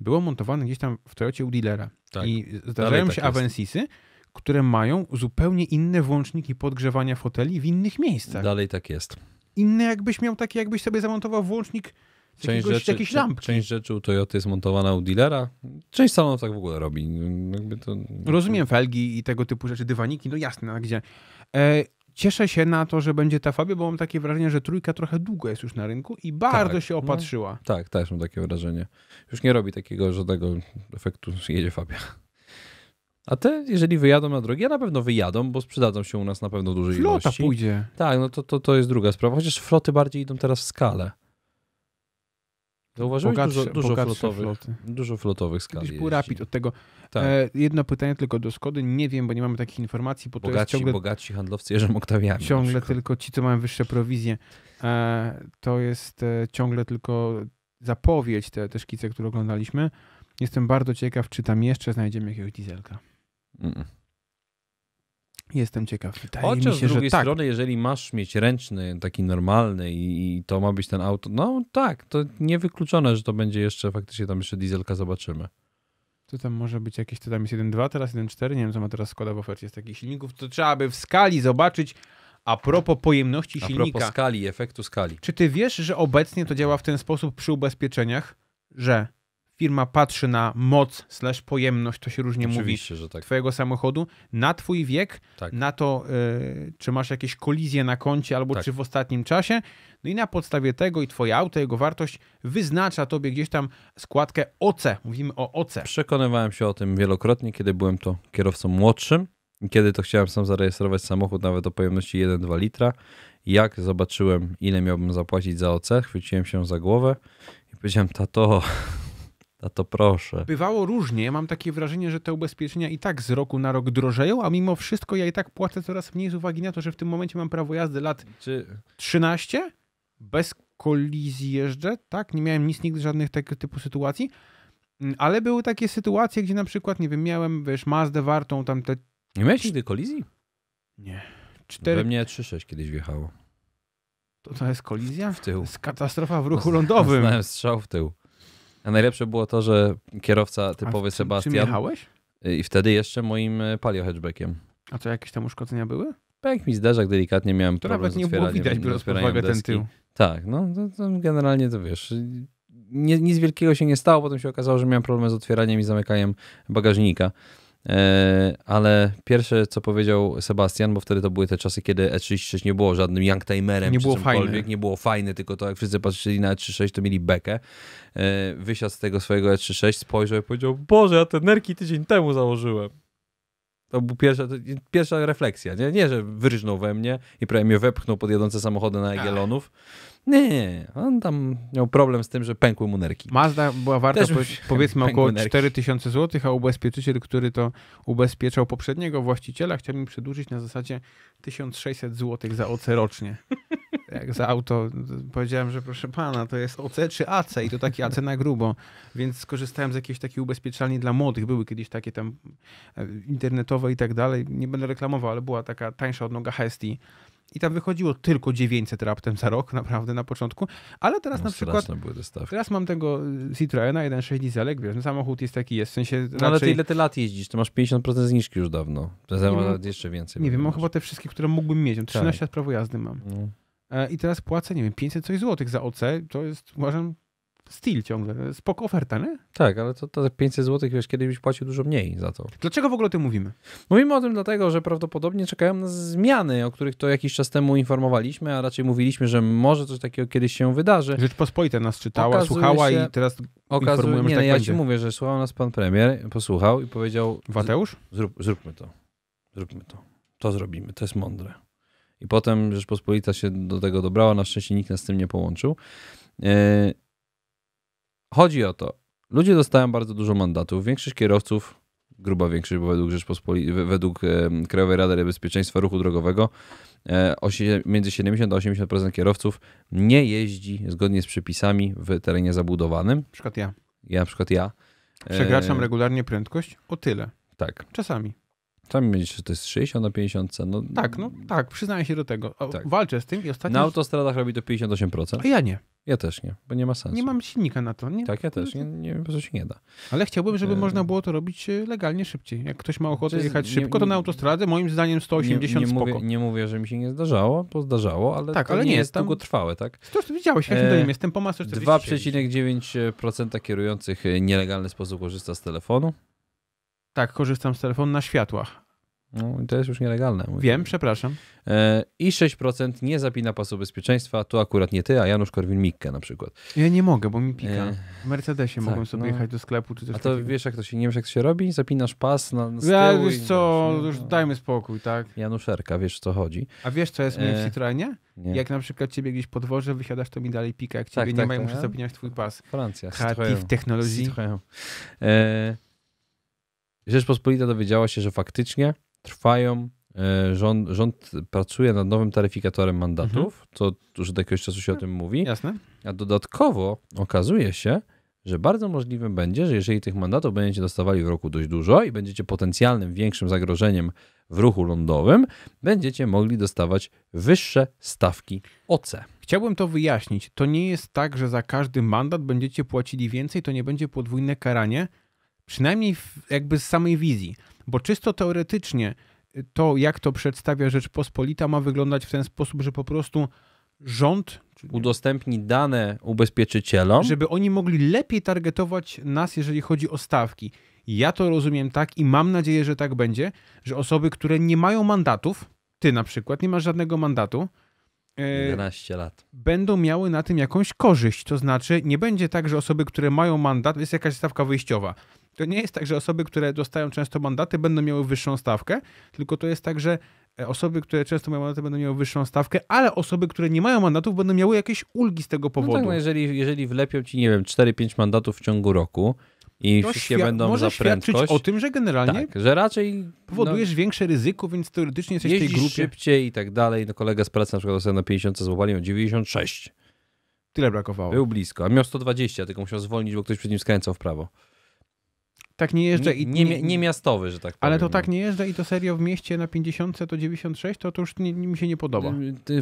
było montowane gdzieś tam w Toyocie u lidera Tak. I zdarzają tak się Avensisy, które mają zupełnie inne włączniki podgrzewania foteli w innych miejscach. Dalej tak jest. Inne jakbyś miał takie, jakbyś sobie zamontował włącznik z część jakiegoś, rzeczy, jakiejś lampki. Część rzeczy u Toyoty jest montowana u dealera, część salonów tak w ogóle robi. To... Rozumiem felgi i tego typu rzeczy, dywaniki, no jasne, no a gdzie. E, cieszę się na to, że będzie ta Fabia, bo mam takie wrażenie, że trójka trochę długo jest już na rynku i bardzo tak, się no. opatrzyła. No, tak, też mam takie wrażenie. Już nie robi takiego żadnego efektu, że jedzie Fabia. A te, jeżeli wyjadą na drogi, ja na pewno wyjadą, bo sprzedadzą się u nas na pewno dużej Flota ilości. Flota pójdzie. Tak, no to, to, to jest druga sprawa. Chociaż floty bardziej idą teraz w skalę. Zauważyłeś dużo, dużo flotowych, floty. Dużo flotowych skali. Kiedyś był rapid od tego. Tak. E, jedno pytanie tylko do Skody. Nie wiem, bo nie mamy takich informacji. Bo bogaci, ciągle, bogaci handlowcy Jerzym Oktawianem. Ciągle tylko ci, co mają wyższe prowizje. E, to jest e, ciągle tylko zapowiedź, te, te szkice, które oglądaliśmy. Jestem bardzo ciekaw, czy tam jeszcze znajdziemy jakiegoś dieselka. -mm. Jestem ciekaw. Wydaje Chociaż mi się, z drugiej że tak. strony, tak. jeżeli masz mieć ręczny, taki normalny i, i, to ma być ten auto, no tak, to niewykluczone, że to będzie jeszcze faktycznie tam jeszcze dieselka zobaczymy. To tam może być jakieś, to tam jest 1.2, teraz 1.4, nie wiem co ma teraz składa w ofercie z takich silników, to trzeba by w skali zobaczyć, a propos pojemności silnika. A propos skali, efektu skali. Czy ty wiesz, że obecnie to działa w ten sposób przy ubezpieczeniach, że firma patrzy na moc slash pojemność, to się różnie Oczywiście, mówi, tak. twojego samochodu, na twój wiek, tak. na to, y, czy masz jakieś kolizje na koncie albo tak. czy w ostatnim czasie, no i na podstawie tego i twoje auto, jego wartość wyznacza tobie gdzieś tam składkę OC, mówimy o OC. Przekonywałem się o tym wielokrotnie, kiedy byłem to kierowcą młodszym, kiedy to chciałem sam zarejestrować samochód nawet o pojemności 1-2 litra. Jak zobaczyłem, ile miałbym zapłacić za OC, chwyciłem się za głowę i powiedziałem, tato, a to proszę. Bywało różnie. Mam takie wrażenie, że te ubezpieczenia i tak z roku na rok drożeją, a mimo wszystko ja i tak płacę coraz mniej z uwagi na to, że w tym momencie mam prawo jazdy lat Czy... 13, bez kolizji jeżdżę, tak? Nie miałem nic, nigdy żadnych tego typu sytuacji. Mm, ale były takie sytuacje, gdzie na przykład, nie wiem, miałem, wiesz, Mazdę wartą tam te... Nie miałeś nigdy kolizji? Nie. Cztery... We mnie 3.6 kiedyś wjechało. To, to jest kolizja? W tył. To jest katastrofa w ruchu lądowym. Znałem strzał w tył. A najlepsze było to, że kierowca typowy A czy, Sebastian. Czym jechałeś? I wtedy jeszcze moim e, palio hatchbackiem. A to jakieś tam uszkodzenia były? Pęk tak, mi zderzak delikatnie miałem to problem nawet nie było widać, biorąc pod uwagę ten tył. Tak, no to, to generalnie to wiesz, nie, nic wielkiego się nie stało, potem się okazało, że miałem problem z otwieraniem i zamykaniem bagażnika. E, ale pierwsze, co powiedział Sebastian, bo wtedy to były te czasy, kiedy E36 nie było żadnym youngtimerem nie było fajne. nie było fajne, tylko to jak wszyscy patrzyli na E36, to mieli bekę. E, wysiadł z tego swojego E36, spojrzał i powiedział, Boże, ja te nerki tydzień temu założyłem. To była pierwsza, pierwsza refleksja, nie? nie, że wyrżnął we mnie i prawie mnie wepchnął pod jadące samochody na Egelonów. Ach nie, nie, nie. On tam miał problem z tym, że pękły mu nerki. Mazda była warta po, powiedzmy około 4000 zł, a ubezpieczyciel, który to ubezpieczał poprzedniego właściciela, chciał mi przedłużyć na zasadzie 1600 zł za OC rocznie. Jak za auto powiedziałem, że proszę pana, to jest OC czy AC i to taki AC na grubo, więc skorzystałem z jakiejś takiej ubezpieczalni dla młodych. Były kiedyś takie tam e, internetowe i tak dalej. Nie będę reklamował, ale była taka tańsza odnoga Hestii i tam wychodziło tylko 900 raptem za rok, naprawdę na początku, ale teraz no, na przykład teraz mam tego y, Citroena 1.6 dieselek, wiesz, no, samochód jest taki jest, w sensie raczej... No, ale ty ile ty lat jeździsz? Ty masz 50% zniżki już dawno. Zajmę jeszcze więcej. Nie wiem, mam chyba te wszystkie, które mógłbym mieć. 13 tak. prawo jazdy mam. No. E, I teraz płacę, nie wiem, 500 coś złotych za OC, to jest, uważam, Steel ciągle. Spoko oferta, nie? Tak, ale to, to 500 zł wiesz, kiedyś płacił dużo mniej za to. Dlaczego w ogóle o tym mówimy? Mówimy o tym dlatego, że prawdopodobnie czekają nas zmiany, o których to jakiś czas temu informowaliśmy, a raczej mówiliśmy, że może coś takiego kiedyś się wydarzy. Rzeczpospolita nas czytała, okazuje słuchała się, i teraz okazuje, informujemy, nie, że tak no, ja będzie. ci mówię, że słuchał nas pan premier, posłuchał i powiedział... Wateusz? Zrób, zróbmy to. Zróbmy to. To zrobimy. To jest mądre. I potem Rzeczpospolita się do tego dobrała, na szczęście nikt nas z tym nie połączył. Yy, chodzi o to, ludzie dostają bardzo dużo mandatów, większość kierowców, gruba większość, bo według, według Krajowej Rady Bezpieczeństwa Ruchu Drogowego e, między 70 a 80% kierowców nie jeździ zgodnie z przepisami w terenie zabudowanym. Na przykład ja. Ja, na przykład ja. Przekraczam e, regularnie prędkość o tyle. Tak. Czasami. Czasami myślisz, że to jest 60 na 50? No... Tak, no tak, przyznaję się do tego. Tak. Walczę z tym i ostatnio... Na autostradach robi to 58%. A ja nie. Ja też nie, bo nie ma sensu. Nie mam silnika na to. Nie, tak, ja też. Nie, nie, po prostu się nie da. Ale chciałbym, żeby e... można było to robić e, legalnie szybciej. Jak ktoś ma ochotę jechać szybko, to na autostradę moim zdaniem 180 nie, nie spoko. Mówię, nie mówię, że mi się nie zdarzało, bo zdarzało, ale tak, ale nie, nie jest tam... długotrwałe, tak? To już widziałeś, Ja jakim e... jestem po masce 2,9% kierujących e, nielegalny sposób korzysta z telefonu. Tak, korzystam z telefonu na światłach. No, to jest już nielegalne. Mówię. Wiem, przepraszam. E, I 6% nie zapina pasu bezpieczeństwa. Tu akurat nie ty, a Janusz Korwin-Mikke na przykład. Ja nie mogę, bo mi pika. E, w Mercedesie tak, sobie no. jechać do sklepu czy coś A to takiego. wiesz, jak to się, nie wiesz, jak to się robi? Zapinasz pas na, na Ja już co, no. już no. dajmy spokój, tak? Januszerka, wiesz co chodzi. A wiesz co jest e... mnie w Citroenie? Nie. Jak na przykład ciebie gdzieś podwożę, wysiadasz, to mi dalej pika. Jak tak, ciebie tak, nie tak, ma, muszę zapinać twój pas. Francja. Citroën. w technologii. E... Rzeczpospolita dowiedziała się, że faktycznie trwają, e, rząd, rząd pracuje nad nowym taryfikatorem mandatów, mhm. już od jakiegoś czasu się o tym mówi. Jasne. A dodatkowo okazuje się, że bardzo możliwe będzie, że jeżeli tych mandatów będziecie dostawali w roku dość dużo i będziecie potencjalnym większym zagrożeniem w ruchu lądowym, będziecie mogli dostawać wyższe stawki OC. Chciałbym to wyjaśnić. To nie jest tak, że za każdy mandat będziecie płacili więcej, to nie będzie podwójne karanie, Przynajmniej w, jakby z samej wizji, bo czysto teoretycznie y, to, jak to przedstawia Rzeczpospolita, ma wyglądać w ten sposób, że po prostu rząd udostępni dane ubezpieczycielom, żeby oni mogli lepiej targetować nas, jeżeli chodzi o stawki. Ja to rozumiem tak i mam nadzieję, że tak będzie, że osoby, które nie mają mandatów, ty na przykład nie masz żadnego mandatu, 11 lat. Będą miały na tym jakąś korzyść. To znaczy, nie będzie tak, że osoby, które mają mandat, jest jakaś stawka wyjściowa. To nie jest tak, że osoby, które dostają często mandaty, będą miały wyższą stawkę, tylko to jest tak, że e, osoby, które często mają mandaty, będą miały wyższą stawkę, ale osoby, które nie mają mandatów, będą miały jakieś ulgi z tego powodu. No tak, no jeżeli, jeżeli wlepią ci, nie wiem, 4-5 mandatów w ciągu roku, i to wszystkie będą może za prędkość. o tym, że generalnie tak, że raczej powodujesz no, większe ryzyko, więc teoretycznie jesteś w tej grupie. szybciej i tak dalej. No kolega z pracy na przykład dostał na 50, złapali o 96. Tyle brakowało. Był blisko, a miał 120, tylko musiał zwolnić, bo ktoś przed nim skręcał w prawo. Tak nie jeżdżę. Nie, i nie, nie, nie miastowy, że tak powiem. Ale to tak no. nie jeżdżę i to serio w mieście na 50 to 96, to, to już nie, mi się nie podoba.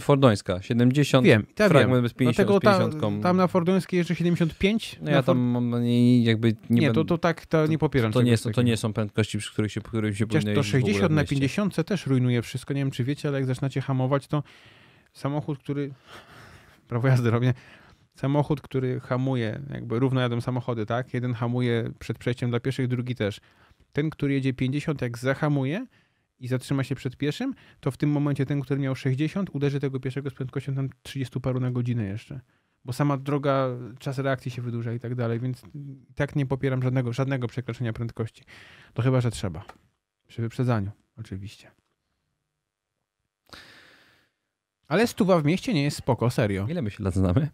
Fordońska, 70. Wiem, tak fragment wiem. 50, Dlatego ta, tam na Fordońskiej jeszcze 75. No ja tam mam jakby nie Nie, to, to tak, to, to nie popieram. To, to nie, są, to nie są prędkości, przy których się, przy których się powinno To 60 na 50 też rujnuje wszystko. Nie wiem, czy wiecie, ale jak zaczynacie hamować, to samochód, który prawo jazdy robię, samochód, który hamuje, jakby równo jadą samochody, tak? Jeden hamuje przed przejściem dla pieszych, drugi też. Ten, który jedzie 50, jak zahamuje i zatrzyma się przed pieszym, to w tym momencie ten, który miał 60, uderzy tego pieszego z prędkością tam 30 paru na godzinę jeszcze. Bo sama droga, czas reakcji się wydłuża i tak dalej, więc tak nie popieram żadnego, żadnego przekroczenia prędkości. To chyba, że trzeba. Przy wyprzedzaniu, oczywiście. Ale stuwa w mieście nie jest spoko, serio. Ile my się lat znamy?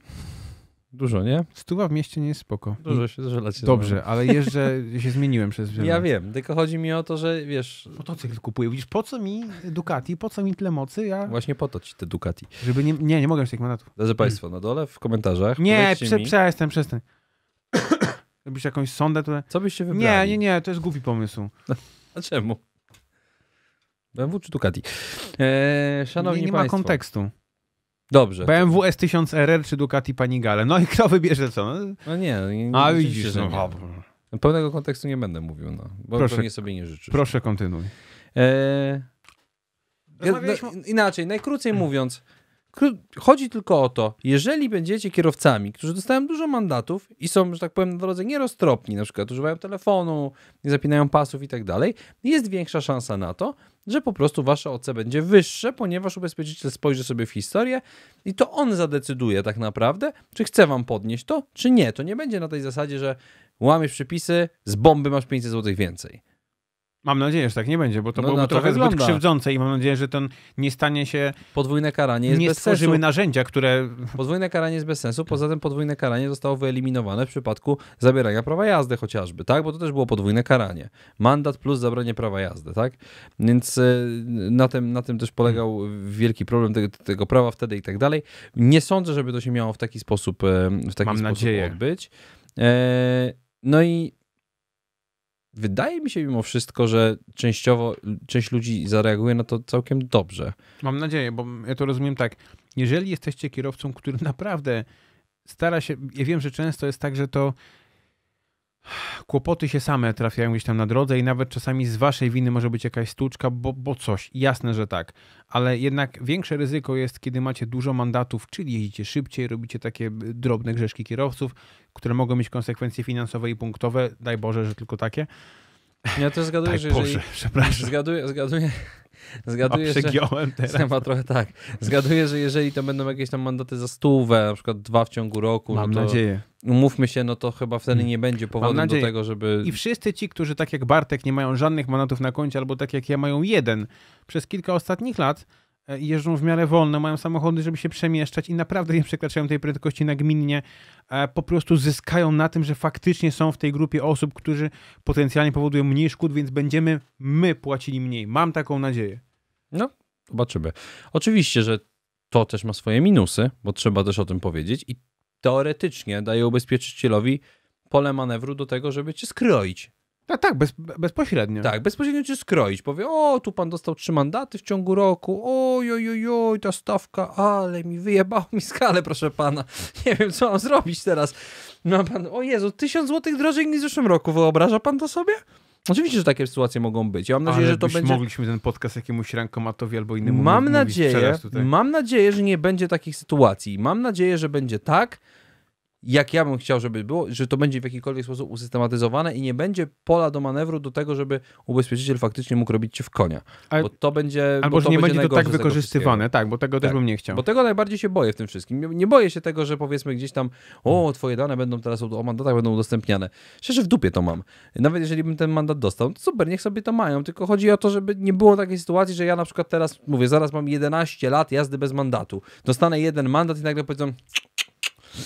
Dużo, nie? Stuwa w mieście nie jest spoko. Dużo się zżelać. Dobrze, ale jeżdżę, się zmieniłem przez wiele Ja wiem, tylko chodzi mi o to, że wiesz... Motocykl kupuję. Widzisz, po co mi Ducati, po co mi tyle mocy? Ja... Właśnie po to ci te Ducati. Żeby nie, nie, nie mogę mieć tych mandatów. Drodzy Państwo, na dole w komentarzach Nie, prze, mi... przestań, przestań. Robisz jakąś sondę, Co Co byście wybrali? Nie, nie, nie, to jest głupi pomysł. No, a czemu? BMW czy Ducati? Eee, szanowni nie, nie Państwo. Nie ma kontekstu. Dobrze. BMW S1000 RR czy Ducati Panigale. No i kto wybierze co? No, no nie, nie, A widzisz, no. Nie. No, pełnego kontekstu nie będę mówił, no, bo proszę, sobie nie życzysz. Proszę kontynuuj. E... No, inaczej, najkrócej mówiąc, Chodzi tylko o to, jeżeli będziecie kierowcami, którzy dostają dużo mandatów i są, że tak powiem, na drodze nieroztropni, na przykład używają telefonu, nie zapinają pasów i tak dalej, jest większa szansa na to, że po prostu wasze OC będzie wyższe, ponieważ ubezpieczyciel spojrzy sobie w historię i to on zadecyduje tak naprawdę, czy chce wam podnieść to, czy nie. To nie będzie na tej zasadzie, że łamiesz przepisy, z bomby masz 500 zł więcej. Mam nadzieję, że tak nie będzie, bo to no, byłoby no, trochę zbyt krzywdzące i mam nadzieję, że to nie stanie się... Podwójne karanie jest nie bez stworzymy narzędzia, które... Podwójne karanie jest bez sensu, poza tym podwójne karanie zostało wyeliminowane w przypadku zabierania prawa jazdy chociażby, tak? Bo to też było podwójne karanie. Mandat plus zabranie prawa jazdy, tak? Więc y, na tym, na tym też polegał wielki problem tego, tego prawa wtedy i tak dalej. Nie sądzę, żeby to się miało w taki sposób, y, w taki mam sposób nadzieję. odbyć. E, no i wydaje mi się mimo wszystko, że częściowo część ludzi zareaguje na to całkiem dobrze. Mam nadzieję, bo ja to rozumiem tak. Jeżeli jesteście kierowcą, który naprawdę stara się, ja wiem, że często jest tak, że to kłopoty się same trafiają gdzieś tam na drodze i nawet czasami z waszej winy może być jakaś stuczka, bo, bo coś, jasne, że tak. Ale jednak większe ryzyko jest, kiedy macie dużo mandatów, czyli jeździcie szybciej, robicie takie e, drobne grzeszki kierowców, które mogą mieć konsekwencje finansowe i punktowe, daj Boże, że tylko takie. Ja też zgaduję, tak, że jeżeli... Boże, przepraszam. Zgaduję, zgaduję, Zgaduję, że... teraz. Chyba trochę tak. Zgaduję, że jeżeli to będą jakieś tam mandaty za stówę, na przykład dwa w ciągu roku, Mam no nadzieję. Umówmy się, no to chyba wtedy mm. nie będzie powodu do tego, żeby... I wszyscy ci, którzy tak jak Bartek nie mają żadnych mandatów na koncie, albo tak jak ja mają jeden, przez kilka ostatnich lat E, jeżdżą w miarę wolno, mają samochody, żeby się przemieszczać i naprawdę nie przekraczają tej prędkości nagminnie, e, po prostu zyskają na tym, że faktycznie są w tej grupie osób, którzy potencjalnie powodują mniej szkód, więc będziemy my płacili mniej. Mam taką nadzieję. No, zobaczymy. Oczywiście, że to też ma swoje minusy, bo trzeba też o tym powiedzieć i teoretycznie daje ubezpieczycielowi pole manewru do tego, żeby cię skroić tak, tak, bez, bezpośrednio. Tak, bezpośrednio cię skroić. Powie, o, tu pan dostał trzy mandaty w ciągu roku, oj, oj, oj, oj ta stawka, ale mi wyjebał mi skalę, proszę pana. Nie wiem, co mam zrobić teraz. No pan, o Jezu, tysiąc złotych drożej niż w zeszłym roku, wyobraża pan to sobie? Oczywiście, że takie sytuacje mogą być. Ja mam nadzieję, Ale że to będzie. mogliśmy ten podcast jakiemuś rankomatowi albo innym Mam mówić, nadzieję, mam nadzieję, że nie będzie takich sytuacji. Mam nadzieję, że będzie tak, jak ja bym chciał, żeby było, że to będzie w jakikolwiek sposób usystematyzowane i nie będzie pola do manewru do tego, żeby ubezpieczyciel faktycznie mógł robić cię w konia. Ale, bo to będzie. Albo że nie będzie, będzie to tak wykorzystywane, tak, bo tego tak. też bym nie chciał. Bo tego najbardziej się boję w tym wszystkim. Nie boję się tego, że powiedzmy gdzieś tam, o, twoje dane będą teraz o mandatach będą udostępniane. Szczerze w dupie to mam. Nawet jeżeli bym ten mandat dostał, no to super, niech sobie to mają. Tylko chodzi o to, żeby nie było takiej sytuacji, że ja na przykład teraz mówię, zaraz mam 11 lat jazdy bez mandatu. Dostanę jeden mandat i nagle powiedzą,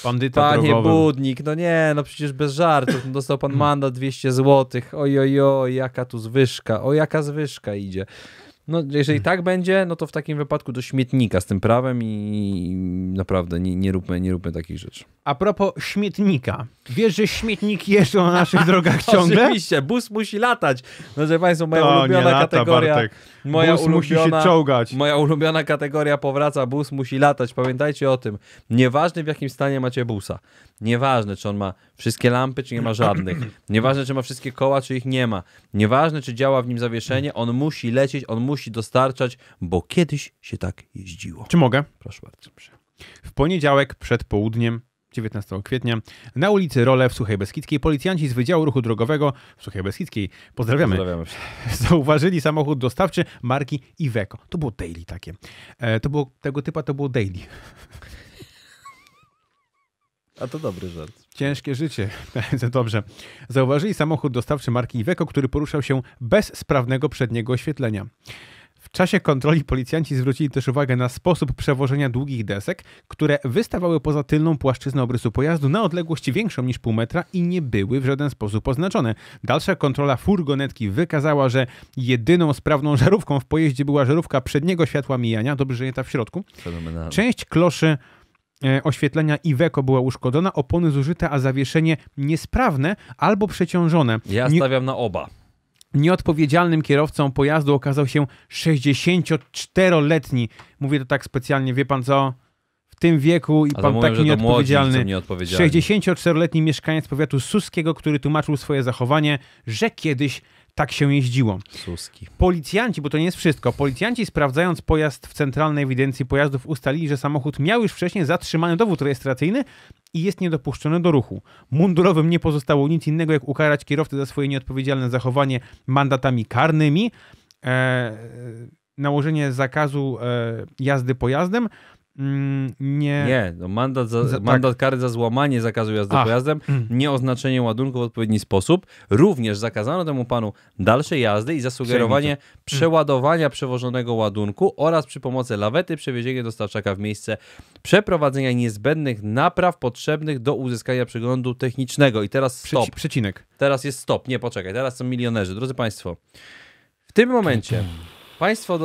Bandyta Panie drogowym. Budnik, no nie, no przecież bez żartów. No dostał pan hmm. mandat 200 zł. Oj, oj, oj, jaka tu zwyżka. O, jaka zwyżka idzie. No, jeżeli tak będzie, no to w takim wypadku do śmietnika z tym prawem i naprawdę nie, nie, róbmy, nie róbmy takich rzeczy. A propos śmietnika. Wiesz, że śmietnik jeżdżą na naszych drogach ciągle? Oczywiście, bus musi latać. Drodzy no, Państwo, moja to ulubiona lata, kategoria. Bartek. Moja bus ulubiona, musi się czołgać. Moja ulubiona kategoria powraca, bus musi latać. Pamiętajcie o tym. Nieważne w jakim stanie macie busa. Nieważne, czy on ma wszystkie lampy, czy nie ma żadnych. Nieważne, czy ma wszystkie koła, czy ich nie ma. Nieważne, czy działa w nim zawieszenie, on musi lecieć, on musi dostarczać, bo kiedyś się tak jeździło. Czy mogę? Proszę bardzo. W poniedziałek przed południem 19 kwietnia na ulicy Role w Suchej Beskidzkiej policjanci z Wydziału Ruchu Drogowego w Suchej Beskidzkiej, pozdrawiamy, pozdrawiamy zauważyli samochód dostawczy marki Iveco. To było daily takie. E, to było, tego typa to było daily. A to dobry żart. Ciężkie życie. Dobrze. Zauważyli samochód dostawczy marki Iveco, który poruszał się bez sprawnego przedniego oświetlenia czasie kontroli policjanci zwrócili też uwagę na sposób przewożenia długich desek, które wystawały poza tylną płaszczyznę obrysu pojazdu na odległość większą niż pół metra i nie były w żaden sposób oznaczone. Dalsza kontrola furgonetki wykazała, że jedyną sprawną żarówką w pojeździe była żarówka przedniego światła mijania, dobrze, że nie ta w środku. Część kloszy e, oświetlenia Iveco była uszkodzona, opony zużyte, a zawieszenie niesprawne albo przeciążone. Ja stawiam na oba. Nieodpowiedzialnym kierowcą pojazdu okazał się 64-letni. Mówię to tak specjalnie, wie pan co? W tym wieku i pan taki nieodpowiedzialny. nieodpowiedzialny. 64-letni mieszkaniec powiatu suskiego, który tłumaczył swoje zachowanie, że kiedyś tak się jeździło. Suski. Policjanci, bo to nie jest wszystko, policjanci sprawdzając pojazd w centralnej ewidencji pojazdów ustalili, że samochód miał już wcześniej zatrzymany dowód rejestracyjny i jest niedopuszczony do ruchu. Mundurowym nie pozostało nic innego jak ukarać kierowcę za swoje nieodpowiedzialne zachowanie mandatami karnymi, e, e nałożenie zakazu e, jazdy pojazdem Mm, nie. Nie, no mandat, za, za, tak. mandat tak. kary za złamanie zakazu jazdy Ach. pojazdem, mm. nieoznaczenie ładunku w odpowiedni sposób. Również zakazano temu panu dalszej jazdy i zasugerowanie mm. przeładowania mm. przewożonego ładunku oraz przy pomocy lawety przewiezienie dostarczaka w miejsce przeprowadzenia niezbędnych napraw potrzebnych do uzyskania przeglądu technicznego. I teraz stop. Przeci przecinek. Teraz jest stop. Nie, poczekaj. Teraz są milionerzy. Drodzy państwo, w tym momencie państwo,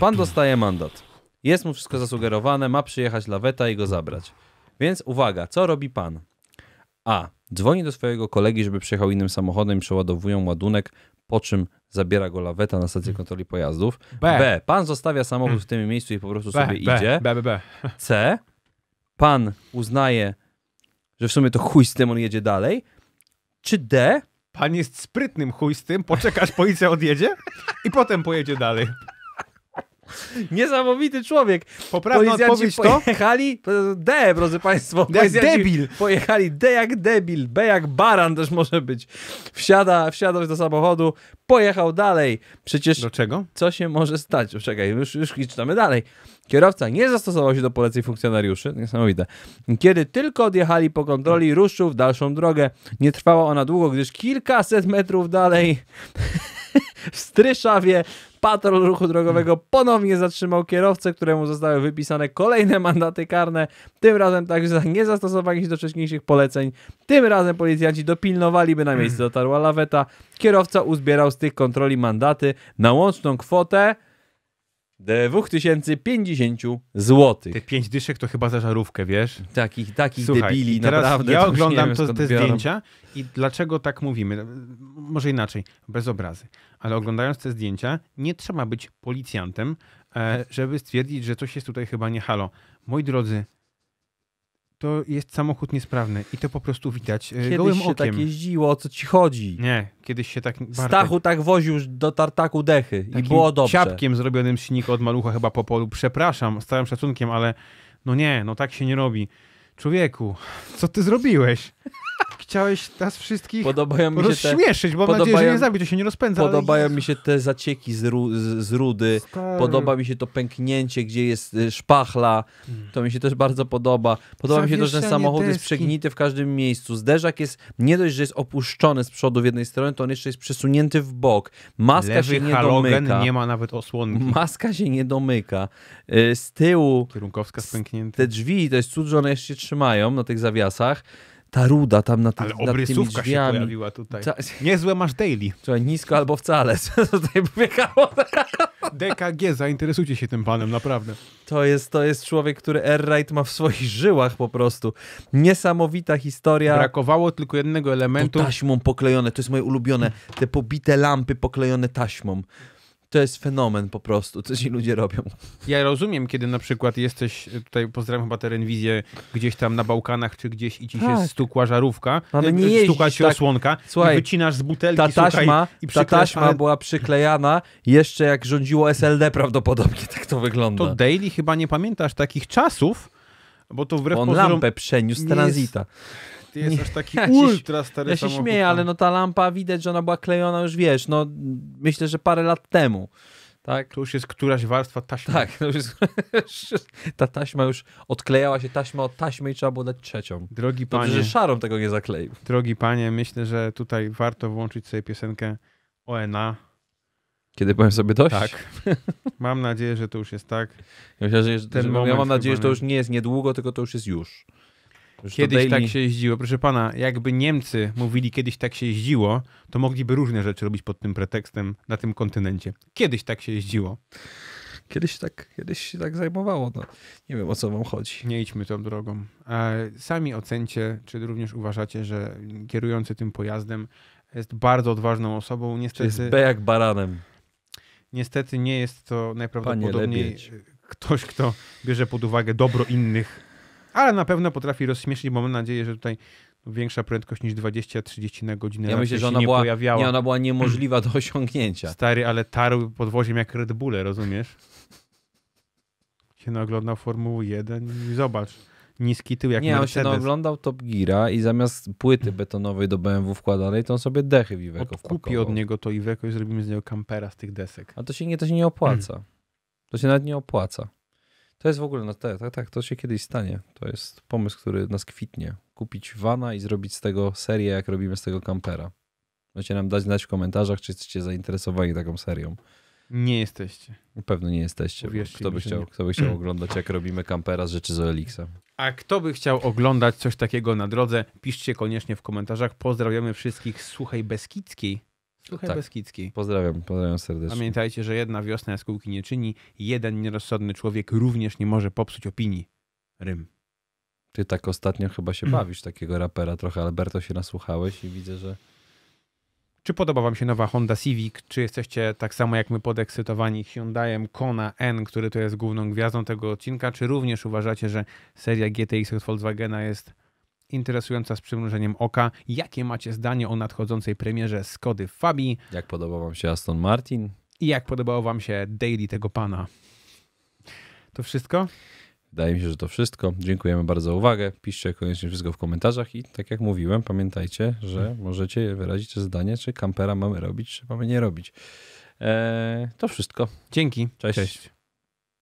pan dostaje mandat jest mu wszystko zasugerowane, ma przyjechać laweta i go zabrać. Więc uwaga, co robi pan? A. Dzwoni do swojego kolegi, żeby przyjechał innym samochodem, przeładowują ładunek, po czym zabiera go laweta na stację kontroli pojazdów. B. B. Pan zostawia samochód w tym miejscu i po prostu B, sobie B, idzie. B, B, B. C. Pan uznaje, że w sumie to chuj z tym, on jedzie dalej. Czy D. Pan jest sprytnym chuj z tym, poczekasz, policja odjedzie i potem pojedzie dalej. Niesamowity człowiek. Poprawna odpowiedź pojechali, to? D, drodzy państwo. D jak debil. Pojechali D jak debil, B jak baran też może być. Wsiada, wsiadał do samochodu, pojechał dalej. Przecież... Do czego? Co się może stać? Czekaj, już, już czytamy dalej. Kierowca nie zastosował się do poleceń funkcjonariuszy, niesamowite. Kiedy tylko odjechali po kontroli, ruszył w dalszą drogę. Nie trwała ona długo, gdyż kilkaset metrów dalej w Stryszawie Patrol ruchu drogowego ponownie zatrzymał kierowcę, któremu zostały wypisane kolejne mandaty karne, tym razem także za niezastosowanie się do wcześniejszych poleceń. Tym razem policjanci dopilnowali, by na miejsce dotarła laweta. Kierowca uzbierał z tych kontroli mandaty na łączną kwotę 2050 zł. Te pięć dyszek to chyba za żarówkę, wiesz? Takich, takich Słuchaj, debili, teraz naprawdę. Ja oglądam wiem, te biorą. zdjęcia i dlaczego tak mówimy? Może inaczej, bez obrazy. Ale oglądając te zdjęcia, nie trzeba być policjantem, e, żeby stwierdzić, że coś jest tutaj chyba nie halo. Moi drodzy, to jest samochód niesprawny i to po prostu widać e, Kiedyś gołym okiem. Kiedyś się tak jeździło, o co ci chodzi? Nie, kiedyś się tak... Bartek, Stachu tak woził do tartaku dechy i było dobrze. ciapkiem zrobionym z silnika od malucha chyba po polu. Przepraszam, z całym szacunkiem, ale no nie, no tak się nie robi. Człowieku, co ty zrobiłeś? chciałeś nas wszystkich podobają mi się rozśmieszyć, te, bo mam podobają, nadzieję, że nie zabić, to się nie rozpędza. Podobają mi się te zacieki z, ru, z, z rudy, Stary. podoba mi się to pęknięcie, gdzie jest y, szpachla, hmm. to mi się też bardzo podoba. Podoba mi się to, że ten samochód deski. jest przegnity w każdym miejscu. Zderzak jest, nie dość, że jest opuszczony z przodu w jednej strony, to on jeszcze jest przesunięty w bok. Maska Lewy się nie domyka. nie ma nawet osłonki. Maska się nie domyka. Y, z tyłu... Kierunkowska Te drzwi, to jest cud, że one jeszcze się trzymają na tych zawiasach ta ruda tam na, tym Ale nad tymi drzwiami. się pojawiła tutaj. Ta... Niezłe masz daily. Słuchaj, nisko albo wcale, co tutaj wyjechało. DKG, zainteresujcie się tym panem, naprawdę. To jest, to jest człowiek, który Air Raid ma w swoich żyłach po prostu. Niesamowita historia. Brakowało tylko jednego elementu. Tu taśmą poklejone, to jest moje ulubione, te pobite lampy poklejone taśmą to jest fenomen po prostu, co ci ludzie robią. Ja rozumiem, kiedy na przykład jesteś, e, tutaj pozdrawiam chyba terenwizję, gdzieś tam na Bałkanach czy gdzieś i ci tak. się stukła żarówka, Ale nie e, jeździć, stuka tak. osłonka Słuchaj, wycinasz z butelki, ta taśma, i ta taśma ale... była przyklejana jeszcze jak rządziło SLD prawdopodobnie, tak to wygląda. To Daily chyba nie pamiętasz takich czasów, bo to wbrew On pozorom... lampę przeniósł z transita. Jest ty jest aż taki ultra stary Ja się samochód. śmieję, ale no. no ta lampa widać, że ona była klejona już, wiesz, no myślę, że parę lat temu. Tak. To już jest któraś warstwa taśmy. Tak, to już jest, ta taśma już odklejała się taśma od taśmy i trzeba było dać trzecią. Drogi panie. Dobrze, że szarą tego nie zakleił. Drogi panie, myślę, że tutaj warto włączyć sobie piosenkę ONA. Kiedy powiem sobie dość? Tak. Mam nadzieję, że to już jest tak. Ja, myślę, że, Ten moment mam nadzieję, że to już nie jest niedługo, tylko to już jest już. Już kiedyś tak się jeździło. Proszę pana, jakby Niemcy mówili kiedyś tak się jeździło, to mogliby różne rzeczy robić pod tym pretekstem na tym kontynencie. Kiedyś tak się jeździło. Kiedyś tak, kiedyś się tak zajmowało. No. Nie wiem, o co wam chodzi. Nie idźmy tą drogą. E, sami ocencie, czy również uważacie, że kierujący tym pojazdem jest bardzo odważną osobą. Niestety, jest B jak baranem. Niestety nie jest to najprawdopodobniej ktoś, kto bierze pod uwagę dobro innych ale na pewno potrafi rozśmieszyć, bo mam nadzieję, że tutaj większa prędkość niż 20-30 na godzinę. Ja myślę, że ona, nie była, pojawiała. Nie, ona była niemożliwa do osiągnięcia. Stary, ale tarł podwoziem jak Red Bulle, rozumiesz? Się naoglądał Formuły 1 i zobacz, niski tył jak Nie, Mercedes. on się naoglądał Top Gira i zamiast płyty betonowej do BMW wkładanej, no to on sobie dechy w Iveco Kupi od niego to Iveco i zrobimy z niego kampera z tych desek. A to się nie, to się nie opłaca. to się nawet nie opłaca. To jest w ogóle, no tak, tak, tak, to się kiedyś stanie. To jest pomysł, który nas kwitnie. Kupić vana i zrobić z tego serię, jak robimy z tego kampera. Możecie nam dać znać w komentarzach, czy jesteście zainteresowani taką serią. Nie jesteście. Pewno nie jesteście. Kto by, chciał, nie. kto by chciał oglądać, jak robimy kampera z rzeczy z Elixa. A kto by chciał oglądać coś takiego na drodze, piszcie koniecznie w komentarzach. Pozdrawiamy wszystkich z Suchej Beskidzkiej. Słuchaj tak. Beskidzki. Pozdrawiam, pozdrawiam serdecznie. Pamiętajcie, że jedna wiosna jaskółki nie czyni, jeden nierozsądny człowiek również nie może popsuć opinii. Rym. Ty tak ostatnio chyba się mm. bawisz takiego rapera trochę. Alberto się nasłuchałeś i widzę, że... Czy podoba wam się nowa Honda Civic? Czy jesteście tak samo jak my podekscytowani Hyundaiem Kona N, który to jest główną gwiazdą tego odcinka? Czy również uważacie, że seria GTX od Volkswagena jest interesująca z przymrużeniem oka. Jakie macie zdanie o nadchodzącej premierze Skody Fabi? Jak podobał wam się Aston Martin? I jak podobało wam się daily tego pana? To wszystko? Wydaje mi się, że to wszystko. Dziękujemy bardzo za uwagę. Piszcie koniecznie wszystko w komentarzach i tak jak mówiłem, pamiętajcie, że mhm. możecie wyrazić zdanie, czy kampera mamy robić, czy mamy nie robić. Eee, to wszystko. Dzięki. Cześć. Cześć.